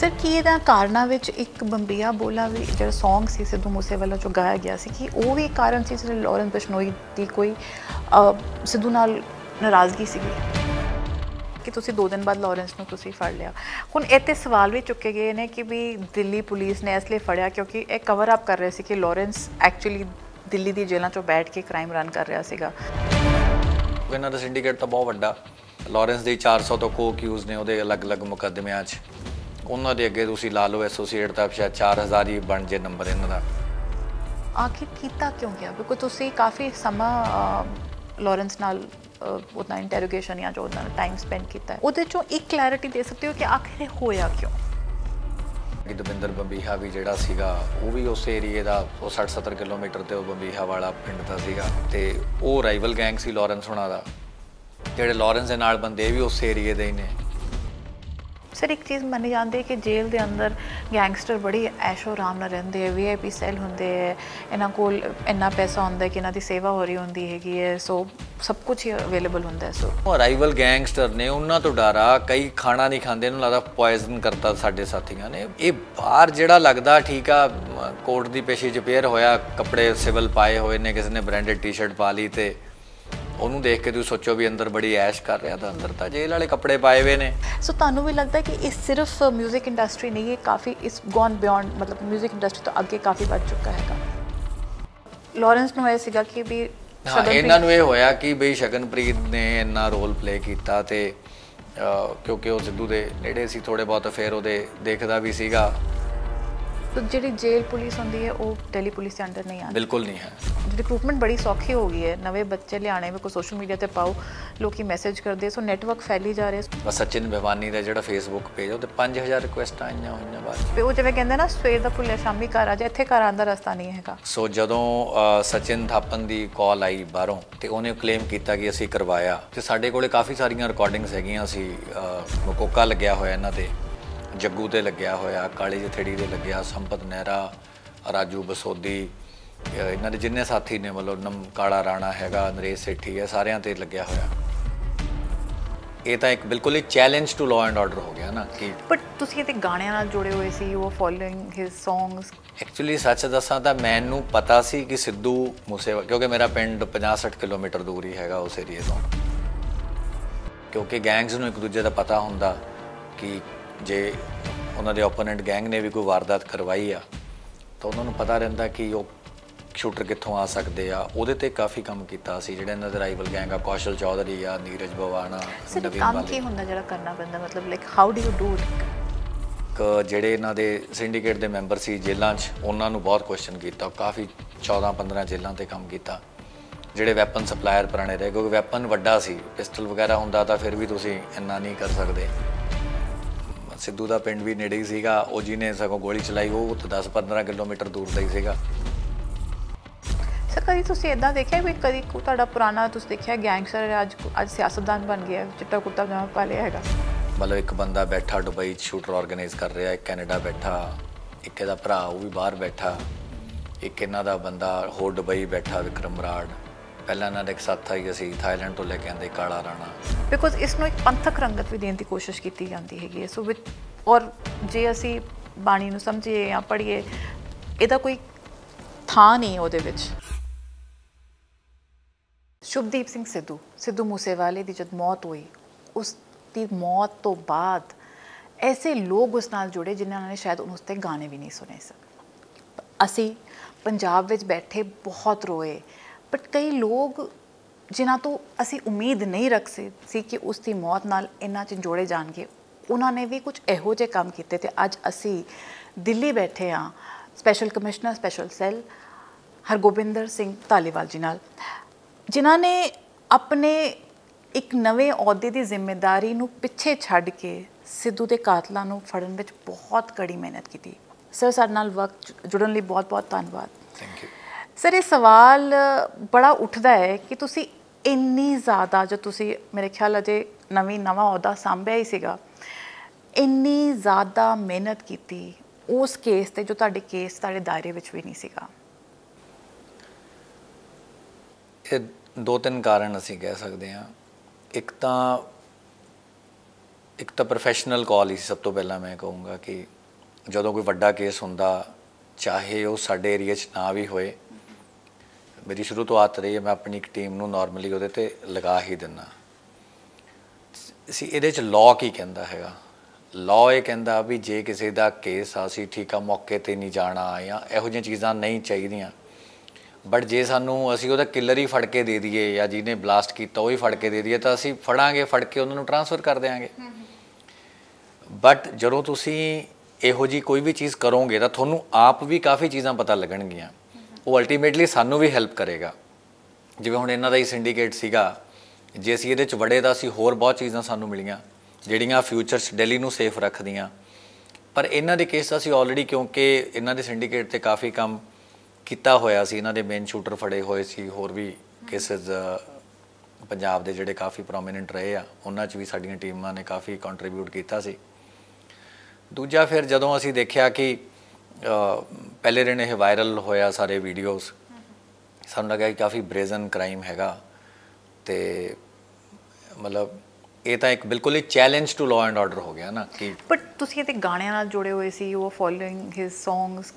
sir ਕੀ ਇਹਦਾ ਕਾਰਨਾ ਵਿੱਚ ਇੱਕ ਬੰਬੀਆ ਬੋਲਾ ਵੀ ਜਿਹੜਾ Song ਸੀ ਸਿੱਧੂ ਮੂਸੇਵਾਲਾ ਜੋ ਗਾਇਆ ਗਿਆ ਸੀ ਕਿ ਉਹ ਵੀ ਕਾਰਨ ਸੀ ਸਿਰ ਲਾਰੈਂਸ ਬਿਸ਼ਨੋਈ ਦੀ ਕੋਈ ਸਿੱਧੂ ਨਾਲ ਨਾਰਾਜ਼ਗੀ ਸੀ ਕਿ ਤੁਸੀਂ 2 ਦਿਨ ਬਾਅਦ ਲਾਰੈਂਸ ਨੂੰ ਤੁਸੀਂ ਫੜ ਲਿਆ ਹੁਣ ਇੱਥੇ ਸਵਾਲ ਵੀ ਚੁੱਕੇ ਗਏ ਨੇ ਕਿ ਵੀ ਦਿੱਲੀ ਪੁਲਿਸ ਨੇ ਇਸ ਲਈ ਫੜਿਆ ਕਿਉਂਕਿ ਇਹ ਕਵਰ ਅਪ ਕਰ ਰਹੇ ਸੀ ਕਿ ਲਾਰੈਂਸ ਐਕਚੁਅਲੀ ਦਿੱਲੀ ਦੀ ਜੇਲ੍ਹਾਂ 'ਚੋਂ ਬੈਠ ਕੇ ਕ੍ਰਾਈਮ ਰਨ ਕਰ ਰਿਹਾ ਸੀਗਾ ਇਹਨਾਂ ਦਾ ਸਿੰਡੀਕੇਟ ਤਾਂ ਬਹੁਤ ਵੱਡਾ ਲਾਰੈਂਸ ਦੇ 400 ਤੋਂ ਕੋ ਅਕਿਊਜ਼ ਨੇ ਉਹਦੇ ਅਲੱਗ-ਅਲੱਗ ਮੁਕੱਦਮਿਆਂ 'ਚ ਉਹਨਾਂ ਦੇ ਅੱਗੇ ਤੁਸੀਂ ਲਾ ਲਓ ਐਸੋਸੀਏਟ ਦਾ ਸ਼ਾਇਦ 4000 ਹੀ ਬਣ ਜੇ ਨੰਬਰ ਇਹਨਾਂ ਦਾ ਆਖਿਰ ਕੀਤਾ ਕਿਉਂ ਗਿਆ ਬਿਕੋ ਤੁਸੀਂ ਕਾਫੀ ਸਮਾਂ ਲਾਰੈਂਸ ਨਾਲ ਉਹਨਾਂ ਇੰਟਰੋਗੇਸ਼ਨ ਜਾਂ ਜੋ ਉਹਨਾਂ ਨੇ ਟਾਈਮ ਸਪੈਂਡ ਕੀਤਾ ਉਹਦੇ ਚੋਂ ਇੱਕ ਕਲੈਰਿਟੀ ਦੇ ਸਕਦੇ ਹੋ ਕਿ ਆਖਿਰ ਹੋਇਆ ਕਿਉਂ ਕਿ ਦਵਿੰਦਰ ਬੰਬੀਹਾ ਵੀ ਜਿਹੜਾ ਸੀਗਾ ਉਹ ਵੀ ਉਸ ਏਰੀਏ ਦਾ ਉਹ 60-70 ਕਿਲੋਮੀਟਰ ਤੇ ਉਹ ਬੰਬੀਹਾ ਵਾਲਾ ਪਿੰਡ ਦਾ ਸੀਗਾ ਤੇ ਉਹ ਰਾਈਵਲ ਗੈਂਗ ਸੀ ਲਾਰੈਂਸ ਹੁਣਾ ਦਾ ਜਿਹੜੇ ਲਾਰੈਂਸ ਦੇ ਨਾਲ ਬੰਦੇ ਵੀ ਉਸ ਏਰੀਏ ਦੇ ਹੀ ਨੇ ਸਰ ਇੱਕ ਚੀਜ਼ ਮੰਨੀ ਜਾਂਦੀ ਹੈ ਕਿ ਜੇਲ੍ਹ ਦੇ ਅੰਦਰ ਗੈਂਗਸਟਰ ਬੜੀ ਐਸ਼ੋ ਆਰਾਮ ਨਾਲ ਰਹਿੰਦੇ ਹੈ ਵੀਆਈਪੀ ਸੈੱਲ ਹੁੰਦੇ ਹੈ ਇਹਨਾਂ ਕੋਲ ਇੰਨਾ ਪੈਸਾ ਹੁੰਦਾ ਹੈ ਕਿ ਇਹਨਾਂ ਦੀ ਸੇਵਾ ਹੋ ਰਹੀ ਹੁੰਦੀ ਹੈਗੀ ਹੈ ਸੋ ਸਭ ਕੁਝ ਹੀ ਅਵੇਲੇਬਲ ਹੁੰਦਾ ਹੈ ਸੋ ਅਰਾਈਵਲ ਗੈਂਗਸਟਰ ਨੇ ਉਹਨਾਂ ਤੋਂ ਡਰਾ ਕਈ ਖਾਣਾ ਨਹੀਂ ਖਾਂਦੇ ਇਹਨਾਂ ਲੱਗਦਾ ਪੋਇਜ਼ਨ ਕਰਤਾ ਸਾਡੇ ਸਾਥੀਆਂ ਨੇ ਇਹ ਬਾਹਰ ਜਿਹੜਾ ਲੱਗਦਾ ਠੀਕ ਆ ਕੋਰਟ ਦੀ ਪੇਸ਼ੀ ਚ ਪੇਅਰ ਹੋਇਆ ਕੱਪੜੇ ਸਿਵਲ ਪਾਏ ਹੋਏ ਨੇ ਕਿਸੇ ਨੇ ਬ੍ਰਾਂਡਡ ਟੀ-ਸ਼ਰਟ ਪਾ ਲਈ ਤੇ ਉਹਨੂੰ ਦੇਖ ਕੇ ਤੁਸੀਂ ਸੋਚੋ ਵੀ ਅੰਦਰ ਬੜੀ ਐਸ਼ ਕਰ ਰਿਹਾ ਤਾਂ ਅੰਦਰ ਤਾਂ ਜੇਲ੍ਹ ਵਾਲੇ ਕੱਪੜੇ ਪਾਏ ਹੋਏ ਨੇ ਸੋ ਤੁਹਾਨੂੰ ਵੀ ਲੱਗਦਾ ਕਿ ਇਹ ਸਿਰਫ 뮤직 ਇੰਡਸਟਰੀ ਨਹੀਂ ਹੈ ਕਾਫੀ ਇਸ ਗੋਨ ਬਿਯੋਂਡ ਮਤਲਬ 뮤직 ਇੰਡਸਟਰੀ ਤੋਂ ਅੱਗੇ ਕਾਫੀ ਵੱਧ ਚੁੱਕਾ ਹੈਗਾ ਲਾਰੈਂਸ ਨੂੰ ਐਸੀ ਸੀਗਾ ਕਿ ਵੀ ਹਾਂ ਇਹਨਾਂ ਨੂੰ ਇਹ ਹੋਇਆ ਕਿ ਬਈ ਸ਼ਗਨਪ੍ਰੀਤ ਨੇ ਇੰਨਾ ਰੋਲ ਪਲੇ ਕੀਤਾ ਤੇ ਕਿਉਂਕਿ ਉਹ ਸਿੱਧੂ ਦੇ ਨੇੜੇ ਸੀ ਥੋੜੇ ਬਹੁਤ ਫੇਰ ਉਹਦੇ ਦੇਖਦਾ ਵੀ ਸੀਗਾ ਸੋ ਜਿਹੜੀ ਜੇਲ੍ਹ ਪੁਲਿਸ ਹੁੰਦੀ ਹੈ ਉਹ ਦਿੱਲੀ ਪੁਲਿਸ ਦੇ ਅੰਡਰ ਨਹੀਂ ਆਉਂਦੀ ਬਿਲਕੁਲ ਨਹੀਂ ਹੈ ਜਿਹੜੀ ਰਿਕਰੂਟਮੈਂਟ ਬੜੀ ਸੌਖੀ ਹੋ ਗਈ ਹੈ ਨਵੇਂ ਬੱਚੇ ਲਿਆਣੇ ਵੀ ਕੋ ਸੋਸ਼ਲ ਮੀਡੀਆ ਤੇ ਪਾਓ ਲੋਕੀ ਮੈਸੇਜ ਕਰਦੇ ਸੋ ਨੈਟਵਰਕ ਫੈਲੀ ਜਾ ਰਿਹਾ ਸਚਿਨ ਭਿਵਾਨੀ ਦਾ ਜਿਹੜਾ ਫੇਸਬੁੱਕ ਪੇਜ ਉਹ ਤੇ 5000 ਰਿਕੁਐਸਟ ਆਈਆਂ ਹੋਈਆਂ ਬਾਅਦ ਤੇ ਉਹ ਜਿਵੇਂ ਕਹਿੰਦੇ ਨਾ ਸਵੇਰ ਦਾ ਫੁੱਲੇ ਸ਼ਾਮੀ ਘਰ ਆ ਜਾ ਇੱਥੇ ਘਰ ਆਂਦਾ ਰਸਤਾ ਨਹੀਂ ਹੈਗਾ ਸੋ ਜਦੋਂ ਸਚਿਨ ਥਾਪਨ ਦੀ ਕਾਲ ਆਈ ਬਾਹਰੋਂ ਤੇ ਉਹਨੇ ਕਲੇਮ ਕੀਤਾ ਕਿ ਅਸੀਂ ਕਰਵਾਇਆ ਤੇ ਸਾਡੇ ਕੋਲੇ ਕਾਫੀ ਸਾਰੀਆਂ ਰਿਕਾਰਡਿੰਗਸ ਹੈਗੀਆਂ ਸੀ ਮਕੋਕਾ ਲੱਗਿਆ ਹੋਇਆ ਇਹਨਾਂ ਤੇ ਜੱਗੂ ਤੇ ਲੱਗਿਆ ਹੋਇਆ ਕਾਲੇ ਜਥੇੜੀ ਦੇ ਲੱਗਿਆ ਸੰਪਤ ਨਹਿਰਾ ਰਾਜੂ ਬਸੋਦੀ ਇਹਨਾਂ ਦੇ ਜਿੰਨੇ ਸਾਥੀ ਨੇ ਮਤਲਬ ਨਮ ਕਾਲਾ ਰਾਣਾ ਹੈਗਾ ਨਰੇਸ਼ ਸੇਠੀ ਹੈ ਸਾਰਿਆਂ ਤੇ ਲੱਗਿਆ ਹੋਇਆ ਇਹ ਤਾਂ ਇੱਕ ਬਿਲਕੁਲ ਹੀ challenge to law and order ਹੋ ਗਿਆ ਨਾ ਕਿ ਬਟ ਤੁਸੀਂ ਇਹਦੇ ਗਾਣਿਆਂ ਨਾਲ ਜੁੜੇ ਹੋਏ ਸੀ ਉਹ ਫੋਲੋਇੰਗ ਹਿਸ ਸੌਂਗਸ ਐਕਚੁਅਲੀ ਸੱਚ ਦੱਸਾਂ ਤਾਂ ਮੈਨੂੰ ਪਤਾ ਸੀ ਕਿ ਸਿੱਧੂ ਮੂਸੇਵਾਲਾ ਕਿਉਂਕਿ ਮੇਰਾ ਪਿੰਡ 50-60 ਕਿਲੋਮੀਟਰ ਦੂਰ ਹੀ ਹੈਗਾ ਉਸ ਏਰੀਏ ਤੋਂ ਕਿਉਂਕਿ ਗੈਂਗਸ ਨੂੰ ਇੱਕ ਦੂਜੇ ਦਾ ਪਤਾ ਹੁੰਦਾ ਕਿ ਜੇ ਉਹਨਾਂ ਦੇ ਆਪੋਨੈਂਟ ਗੈਂਗ ਨੇ ਵੀ ਕੋਈ ਵਾਰਦਾਤ ਕਰਵਾਈ ਆ ਤਾਂ ਉਹਨਾਂ ਨੂੰ ਪਤਾ ਰਹਿੰਦਾ ਕਿ ਉਹ ਸ਼ੂਟਰ ਕਿੱਥੋਂ ਆ ਸਕਦੇ ਆ ਉਹਦੇ ਤੇ ਕਾਫੀ ਕੰਮ ਕੀਤਾ ਸੀ ਜਿਹੜੇ ਇਹਨਾਂ ਦੇ ਰਾਈਵਲ ਗੈਂਗ ਆ ਕੌਸ਼ਲ ਚੌਧਰੀ ਆ ਨੀਰਜ ਬਵਾਨਾ ਸਿਰ ਕੰਮ ਕੀ ਹੁੰਦਾ ਜਿਹੜਾ ਕਰਨਾ ਪੈਂਦਾ ਮਤਲਬ like how do you do it ਜਿਹੜੇ ਇਹਨਾਂ ਦੇ ਸਿੰਡੀਕੇਟ ਦੇ ਮੈਂਬਰ ਸੀ ਜੇਲ੍ਹਾਂ 'ਚ ਉਹਨਾਂ ਨੂੰ ਬਹੁਤ ਕੁਐਸਚਨ ਕੀਤਾ ਕਾਫੀ 14-15 ਜੇਲ੍ਹਾਂ ਤੇ ਕੰਮ ਕੀਤਾ ਜਿਹੜੇ ਵੈਪਨ ਸਪਲਾਇਰ ਪੁਰਾਣੇ ਰਹੇ ਕਿਉਂਕਿ ਵੈਪਨ ਵੱਡਾ ਸੀ ਪਿਸਟਲ ਵਗੈਰਾ ਹੁੰਦਾ ਤਾਂ ਫਿਰ ਵੀ ਤੁਸੀਂ ਇੰਨਾ ਨਹੀਂ ਕਰ ਸਕਦੇ ਸਿੱਧੂ ਦਾ ਪਿੰਡ ਵੀ ਨੇੜੇ ਹੀ ਸੀਗਾ ਉਹ ਜਿਹਨੇ ਸਗੋਂ ਗੋਲੀ ਚਲਾਈ ਉਹ ਤਾਂ 10-15 ਕਿਲੋਮੀਟਰ ਦੂਰ ਦਾ ਹੀ ਸੀਗਾ ਸਰ ਤੁਸੀਂ ਇਦਾਂ ਦੇਖਿਆ ਵੀ ਕਦੀ ਤੁਹਾਡਾ ਪੁਰਾਣਾ ਤੁਸੀਂ ਦੇਖਿਆ ਗੈਂਗਸਟਰ ਅੱਜ ਅੱਜ ਸਿਆਸਤਦਾਨ ਬਣ ਗਿਆ ਚਿੱਟਾ ਕੁੱਤਾ ਜਮਾ ਪਾ ਲਿਆ ਹੈਗਾ ਮਤਲਬ ਇੱਕ ਬੰਦਾ ਬੈਠਾ ਦੁਬਈ 'ਚ ਸ਼ੂਟਰ ਆਰਗੇਨਾਈਜ਼ ਕਰ ਰਿਹਾ ਹੈ ਕੈਨੇਡਾ ਬੈਠਾ ਇੱਕੇ ਦਾ ਭਰਾ ਉਹ ਵੀ ਬਾਹਰ ਬੈਠਾ ਇੱਕ ਇਹਨਾਂ ਦਾ ਬੰਦਾ ਹੋਰ ਦੁਬਈ ਬੈਠਾ ਵਿਕਰਮ ਰਾੜ ਪਹਿਲਾਂ ਇਹਨਾਂ ਦਾ ਇੱਕ ਸਾਥ ਹੀ ਅਸੀਂ ਥਾਈਲੈਂਡ ਤੋਂ ਲੈ ਕੇ ਆਂਦੇ ਕਾਲਾ ਰਾਣਾ ਬਿਕੋਜ਼ ਇਸ ਨੂੰ ਇੱਕ ਪੰਥਕ ਰੰਗਤ ਵੀ ਦੇਣ ਦੀ ਕੋਸ਼ਿਸ਼ ਕੀਤੀ ਜਾਂਦੀ ਹੈਗੀ ਸੋ ਵਿਦ ਔਰ ਜੇ ਅਸੀਂ ਬਾਣੀ ਨੂੰ ਸਮਝੀਏ ਜਾਂ ਪੜ੍ਹੀਏ ਇਹਦਾ ਕੋਈ ਥਾਂ ਨਹੀਂ ਉਹਦੇ ਵਿੱਚ ਸ਼ੁਭਦੀਪ ਸਿੰਘ ਸਿੱਧੂ ਸਿੱਧੂ ਮੂਸੇਵਾਲੇ ਦੀ ਜਦ ਮੌਤ ਹੋਈ ਉਸ ਦੀ ਮੌਤ ਤੋਂ ਬਾਅਦ ਐਸੇ ਲੋਕ ਉਸ ਨਾਲ ਜੁੜੇ ਜਿਨ੍ਹਾਂ ਨੇ ਸ਼ਾਇਦ ਉਸ ਤੇ ਗਾਣੇ ਵੀ ਨਹੀਂ ਸੁਨੇ ਸਕ ਅਸੀਂ ਪੰਜਾਬ ਵਿੱਚ ਬੈਠੇ ਬਹੁਤ ਰੋਏ ਬਟ ਕਈ ਲੋਕ ਜਿਨ੍ਹਾਂ ਤੋਂ ਅਸੀਂ ਉਮੀਦ ਨਹੀਂ ਰੱਖ ਸੀ ਕਿ ਉਸ ਦੀ ਮੌਤ ਨਾਲ ਇੰਨਾ ਚ ਜੋੜੇ ਜਾਣਗੇ ਉਹਨਾਂ ਨੇ ਵੀ ਕੁਝ ਇਹੋ ਜਿਹੇ ਕੰਮ ਕੀਤੇ ਤੇ ਅੱਜ ਅਸੀਂ ਦਿੱਲੀ ਬੈਠੇ ਆ special commissioner special cell Hargobinder Singh Taliwal ji ਨਾਲ ਜਿਨ੍ਹਾਂ ਨੇ ਆਪਣੇ ਇੱਕ ਨਵੇਂ ਅਹੁਦੇ ਦੀ ਜ਼ਿੰਮੇਵਾਰੀ ਨੂੰ ਪਿੱਛੇ ਛੱਡ ਕੇ ਸਿੱਧੂ ਦੇ ਕਾਤਲਾਂ ਨੂੰ ਫੜਨ ਵਿੱਚ ਬਹੁਤ ਕੜੀ ਮਿਹਨਤ ਕੀਤੀ ਸਰ ਸਾਡੇ ਨਾਲ ਵਕਤ ਜੁੜਨ ਲਈ ਬਹੁਤ-ਬਹੁਤ ਧੰਨਵਾਦ ਥੈਂਕ ਯੂ ਸਰ ਇਹ ਸਵਾਲ ਬੜਾ ਉੱਠਦਾ ਹੈ ਕਿ ਤੁਸੀਂ ਇੰਨੀ ਜ਼ਿਆਦਾ ਜੋ ਤੁਸੀਂ ਮੇਰੇ ਖਿਆਲ ਅਜੇ ਨਵੀਂ ਨਵਾਂ ਅਹੁਦਾ ਸੰਭਿਆ ਹੀ ਸੀਗਾ ਇੰਨੀ ਜ਼ਿਆਦਾ ਮਿਹਨਤ ਕੀਤੀ ਉਸ ਕੇਸ ਤੇ ਜੋ ਤੁਹਾਡੇ ਕੇਸ ਤੁਹਾਡੇ ਦਾਇਰੇ ਵਿੱਚ ਵੀ ਨਹੀਂ ਸੀਗਾ ਇਹ ਦੋ ਤਿੰਨ ਕਾਰਨ ਅਸੀਂ ਕਹਿ ਸਕਦੇ ਹਾਂ ਇੱਕ ਤਾਂ ਇੱਕ ਤਾਂ ਪ੍ਰੋਫੈਸ਼ਨਲ ਕਾਲ ਹੀ ਸਭ ਤੋਂ ਪਹਿਲਾਂ ਮੈਂ ਕਹੂੰਗਾ ਕਿ ਜਦੋਂ ਕੋਈ ਵੱਡਾ ਕੇਸ ਹੁੰਦਾ ਚਾਹੇ ਉਹ ਸਾਡੇ ਏਰੀਆ 'ਚ ਨਾ ਵੀ ਹੋਏ ਮੇਰੀ ਸ਼ੁਰੂ ਤੋਂ ਆਤ ਰਹੀ ਹੈ ਮੈਂ ਆਪਣੀ ਇੱਕ ਟੀਮ ਨੂੰ ਨਾਰਮਲੀ ਉਹਦੇ ਤੇ ਲਗਾ ਹੀ ਦਿੰਨਾ ਸੀ ਇਹਦੇ ਚ ਲਾਅ ਕੀ ਕਹਿੰਦਾ ਹੈਗਾ ਲਾਅ ਇਹ ਕਹਿੰਦਾ ਵੀ ਜੇ ਕਿਸੇ ਦਾ ਕੇਸ ਆ ਸੀ ਠੀਕ ਆ ਮੌਕੇ ਤੇ ਨਹੀਂ ਜਾਣਾ ਜਾਂ ਇਹੋ ਜਿਹੀਆਂ ਚੀਜ਼ਾਂ ਨਹੀਂ ਚਾਹੀਦੀਆਂ ਬਟ ਜੇ ਸਾਨੂੰ ਅਸੀਂ ਉਹਦਾ ਕਿਲਰ ਹੀ ਫੜ ਕੇ ਦੇ ਦਈਏ ਜਾਂ ਜਿਹਨੇ ਬਲਾਸਟ ਕੀਤਾ ਉਹ ਹੀ ਫੜ ਕੇ ਦੇ ਦਈਏ ਤਾਂ ਅਸੀਂ ਫੜਾਂਗੇ ਫੜ ਕੇ ਉਹਨਾਂ ਨੂੰ ਟ੍ਰਾਂਸਫਰ ਕਰ ਦੇਾਂਗੇ ਬਟ ਜਦੋਂ ਤੁਸੀਂ ਇਹੋ ਜੀ ਕੋਈ ਵੀ ਚੀਜ਼ ਕਰੋਗੇ ਤਾਂ ਤੁਹਾਨੂੰ ਆਪ ਵੀ ਕਾਫੀ ਚੀਜ਼ਾਂ ਪਤਾ ਲੱਗਣਗੀਆਂ ਉਹ ਅਲਟੀਮੇਟਲੀ ਸਾਨੂੰ ਵੀ ਹੈਲਪ ਕਰੇਗਾ ਜਿਵੇਂ ਹੁਣ ਇਹਨਾਂ ਦਾ ਹੀ ਸਿੰਡੀਕੇਟ ਸੀਗਾ ਜੇ ਅਸੀਂ ਇਹਦੇ ਚ ਵੜੇ ਦਾ ਅਸੀਂ ਹੋਰ ਬਹੁਤ ਚੀਜ਼ਾਂ ਸਾਨੂੰ ਮਿਲੀਆਂ ਜਿਹੜੀਆਂ ਫਿਊਚਰਸ ਦਿੱਲੀ ਨੂੰ ਸੇਫ ਰੱਖਦੀਆਂ ਪਰ ਇਹਨਾਂ ਦੇ ਕੇਸ ਅਸੀਂ ਆਲਰੇਡੀ ਕਿਉਂਕਿ ਇਹਨਾਂ ਦੇ ਸਿੰਡੀਕੇਟ ਤੇ ਕਾਫੀ ਕੰਮ ਕੀਤਾ ਹੋਇਆ ਸੀ ਇਹਨਾਂ ਦੇ ਮੇਨ ਸ਼ੂਟਰ ਫੜੇ ਹੋਏ ਸੀ ਹੋਰ ਵੀ ਕੇਸਸ ਪੰਜਾਬ ਦੇ ਜਿਹੜੇ ਕਾਫੀ ਪ੍ਰੋਮਿਨੈਂਟ ਰਹੇ ਆ ਉਹਨਾਂ 'ਚ ਵੀ ਸਾਡੀਆਂ ਟੀਮਾਂ ਨੇ ਕਾਫੀ ਕੰਟਰੀਬਿਊਟ ਕੀਤਾ ਸੀ ਦੂਜਾ ਫਿਰ ਜਦੋਂ ਅਸੀਂ ਦੇਖਿਆ ਕਿ ਪਹਿਲੇ ਦਿਨ ਇਹ ਵਾਇਰਲ ਹੋਇਆ ਸਾਰੇ ਵੀਡੀਓਜ਼ ਸਾਨੂੰ ਲੱਗਾ ਕਿ ਕਾਫੀ ਬ੍ਰੇਜ਼ਨ ਕ੍ਰਾਈਮ ਹੈਗਾ ਤੇ ਮਤਲਬ ਇਹ ਤਾਂ ਇੱਕ ਬਿਲਕੁਲ ਹੀ challenge to law and order ਹੋ ਗਿਆ ਨਾ ਕਿ ਬਟ ਤੁਸੀਂ ਇਹਦੇ ਗਾਣਿਆਂ ਨਾਲ ਜੁੜੇ ਹੋਏ ਸੀ ਉਹ ਫੋਲੋਇੰਗ ਹਿਸ ਸੌਂਗਸ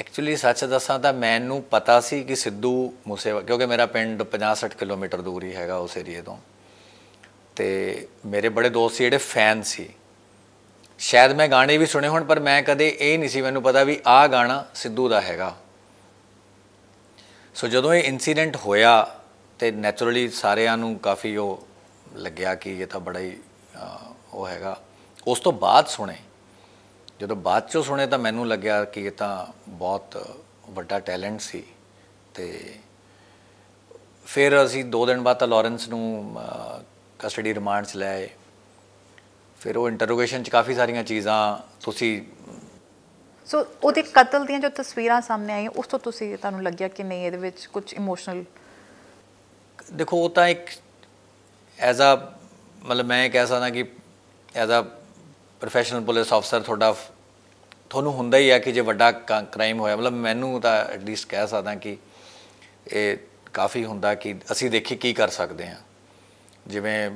ਐਕਚੁਅਲੀ ਸੱਚ ਦੱਸਾਂ ਤਾਂ ਮੈਨੂੰ ਪਤਾ ਸੀ ਕਿ ਸਿੱਧੂ ਮੂਸੇਵਾ ਕਿਉਂਕਿ ਮੇਰਾ ਪਿੰਡ 50-60 ਕਿਲੋਮੀਟਰ ਦੂਰ ਹੀ ਹੈਗਾ ਉਸ ਏਰੀਏ ਤੋਂ ਤੇ ਮੇਰੇ ਬੜੇ ਦੋਸਤ ਸੀ ਜਿਹੜੇ ਫੈਨ ਸੀ ਸ਼ਾਇਦ ਮੈਂ ਗਾਣੇ ਵੀ ਸੁਣੇ ਹੋਣ ਪਰ ਮੈਂ ਕਦੇ ਇਹ ਨਹੀਂ ਸੀ ਮੈਨੂੰ ਪਤਾ ਵੀ ਆਹ ਗਾਣਾ ਸਿੱਧੂ ਦਾ ਹੈਗਾ ਸੋ ਜਦੋਂ ਇਹ ਇਨਸੀਡੈਂਟ ਹੋਇਆ ਤੇ ਨੇਚਰਲੀ ਸਾਰਿਆਂ ਨੂੰ ਕਾਫੀ ਉਹ ਲੱਗਿਆ ਕਿ ਇਹ ਤਾਂ ਬੜਾ ਹੀ ਉਹ ਹੈਗਾ ਉਸ ਤੋਂ ਬਾਅਦ ਸੁਣੇ ਜਦੋਂ ਬਾਅਦ ਚੋਂ ਸੁਣੇ ਤਾਂ ਮੈਨੂੰ ਲੱਗਿਆ ਕਿ ਇਹ ਤਾਂ ਬਹੁਤ ਵੱਡਾ ਟੈਲੈਂਟ ਸੀ ਤੇ ਫਿਰ ਅਸੀਂ 2 ਦਿਨ ਬਾਅਦ ਤਾਂ ਲਾਰੈਂਸ ਨੂੰ ਕਸਟਡੀ ਰਿਮਾਂਡਸ ਲੈ ਆਏ ਫਿਰ ਉਹ ਇੰਟਰੋਗੇਸ਼ਨ 'ਚ ਕਾਫੀ ਸਾਰੀਆਂ ਚੀਜ਼ਾਂ ਤੁਸੀਂ ਸੋ ਉਹਦੇ ਕਤਲ ਦੀਆਂ ਜੋ ਤਸਵੀਰਾਂ ਸਾਹਮਣੇ ਆਈਆਂ ਉਸ ਤੋਂ ਤੁਸੀਂ ਤੁਹਾਨੂੰ ਲੱਗਿਆ ਕਿ ਨਹੀਂ ਇਹਦੇ ਵਿੱਚ ਕੁਝ ਇਮੋਸ਼ਨਲ ਦੇਖੋ ਉਹ ਤਾਂ ਇੱਕ ਐਜ਼ ਅ ਮਤਲਬ ਮੈਂ ਕਹਿ ਸਕਦਾ ਕਿ as a professional police officer ਤੁਹਾਡਾ ਤੁਹਾਨੂੰ ਹੁੰਦਾ ਹੀ ਆ ਕਿ ਜੇ ਵੱਡਾ ਕ੍ਰਾਈਮ ਹੋਇਆ ਮਤਲਬ ਮੈਨੂੰ ਤਾਂ ਐਟਲੀਸਟ ਕਹਿ ਸਕਦਾ ਕਿ ਇਹ ਕਾਫੀ ਹੁੰਦਾ ਕਿ ਅਸੀਂ ਦੇਖੀ ਕੀ ਕਰ ਸਕਦੇ ਹਾਂ ਜਿਵੇਂ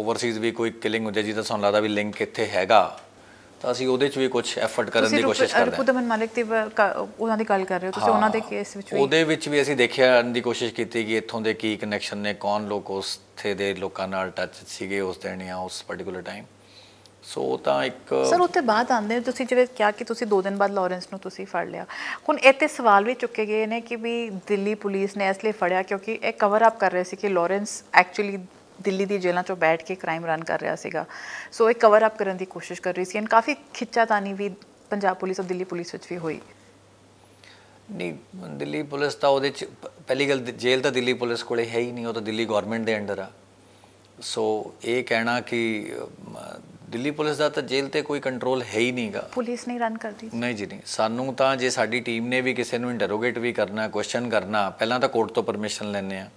ਓਵਰਸੀਜ਼ ਵੀ ਕੋਈ ਕਿਲਿੰਗ ਹੋ ਜੀ ਤਾਂ ਸਾਨੂੰ ਲੱਗਦਾ ਵੀ ਲਿੰਕ ਇੱਥੇ ਹੈਗਾ ਤਾਂ ਅਸੀਂ ਉਹਦੇ 'ਚ ਵੀ ਕੁਝ ਐਫਰਟ ਕਰਨ ਦੀ ਕੋਸ਼ਿਸ਼ ਕਰਦੇ ਹਾਂ ਰੁਕਦਮਨ ਮਾਲਕ ਤੇ ਉਹਨਾਂ ਦੀ ਗੱਲ ਕਰ ਰਹੇ ਹੋ ਤੁਸੀਂ ਉਹਨਾਂ ਦੇ ਕੇਸ ਵਿੱਚ ਵੀ ਉਹਦੇ ਵਿੱਚ ਵੀ ਅਸੀਂ ਦੇਖਿਆ ਦੀ ਕੋਸ਼ਿਸ਼ ਕੀਤੀ ਕਿ ਇੱਥੋਂ ਦੇ ਕੀ ਕਨੈਕਸ਼ਨ ਨੇ ਕੌਣ ਲੋਕ ਉਸਥੇ ਦੇ ਲੋਕਾਂ ਨਾਲ ਟੱਚ ਸੀਗੇ ਉਸ ਦਿਨ ਜਾਂ ਉਸ ਪਾਰਟਿਕੂਲਰ ਟਾਈਮ ਸੋ ਤਾਂ ਇੱਕ ਸਰ ਉੱਤੇ ਬਾਅਦ ਆਂਦੇ ਹੋ ਤੁਸੀਂ ਜਿਵੇਂ ਕਿਹਾ ਕਿ ਤੁਸੀਂ 2 ਦਿਨ ਬਾਅਦ ਲਾਰੈਂਸ ਨੂੰ ਤੁਸੀਂ ਫੜ ਲਿਆ ਹੁਣ ਇੱਥੇ ਸਵਾਲ ਵੀ ਚੁੱਕੇ ਗਏ ਨੇ ਕਿ ਵੀ ਦਿੱਲੀ ਪੁਲਿਸ ਨੇ ਇਸ ਲਈ ਫੜਿਆ ਕਿਉਂਕਿ ਇਹ ਕਵਰ ਅਪ ਕਰ ਰਹੇ ਸੀ ਕਿ ਲਾਰੈਂਸ ਐਕਚੁਅਲੀ ਦਿੱਲੀ ਦੀ ਜੇਲ੍ਹਾਂ 'ਚੋਂ ਬੈਠ ਕੇ ਕ੍ਰਾਈਮ ਰਨ ਕਰ ਰਿਹਾ ਸੀਗਾ ਸੋ ਇਹ ਕਵਰ ਅਪ ਕਰਨ ਦੀ ਕੋਸ਼ਿਸ਼ ਕਰ ਰਹੀ ਸੀ ਐਂਡ ਕਾਫੀ ਖਿੱਚਾਤਾਨੀ ਵੀ ਪੰਜਾਬ ਪੁਲਿਸ ਤੇ ਦਿੱਲੀ ਪੁਲਿਸ ਵਿੱਚ ਵੀ ਹੋਈ ਨਹੀਂ ਦਿੱਲੀ ਪੁਲਿਸ ਤਾਂ ਉਹਦੇ ਚ ਪਹਿਲੀ ਗੱਲ ਜੇਲ੍ਹ ਤਾਂ ਦਿੱਲੀ ਪੁਲਿਸ ਕੋਲੇ ਹੈ ਹੀ ਨਹੀਂ ਉਹ ਤਾਂ ਦਿੱਲੀ ਗਵਰਨਮੈਂਟ ਦੇ ਅੰਡਰ ਆ ਸੋ ਇਹ ਕਹਿਣਾ ਕਿ ਦਿੱਲੀ ਪੁਲਿਸ ਦਾ ਤਾਂ ਜੇਲ੍ਹ ਤੇ ਕੋਈ ਕੰਟਰੋਲ ਹੈ ਹੀ ਨਹੀਂਗਾ ਪੁਲਿਸ ਨਹੀਂ ਰਨ ਕਰਦੀ ਨਹੀਂ ਜੀ ਨਹੀਂ ਸਾਨੂੰ ਤਾਂ ਜੇ ਸਾਡੀ ਟੀਮ ਨੇ ਵੀ ਕਿਸੇ ਨੂੰ ਇੰਟਰੋਗੇਟ ਵੀ ਕਰਨਾ ਕੁਐਸਚਨ ਕਰਨਾ ਪਹਿਲਾਂ ਤਾਂ ਕੋਰਟ ਤੋਂ ਪਰਮਿਸ਼ਨ ਲੈਣੇ ਆ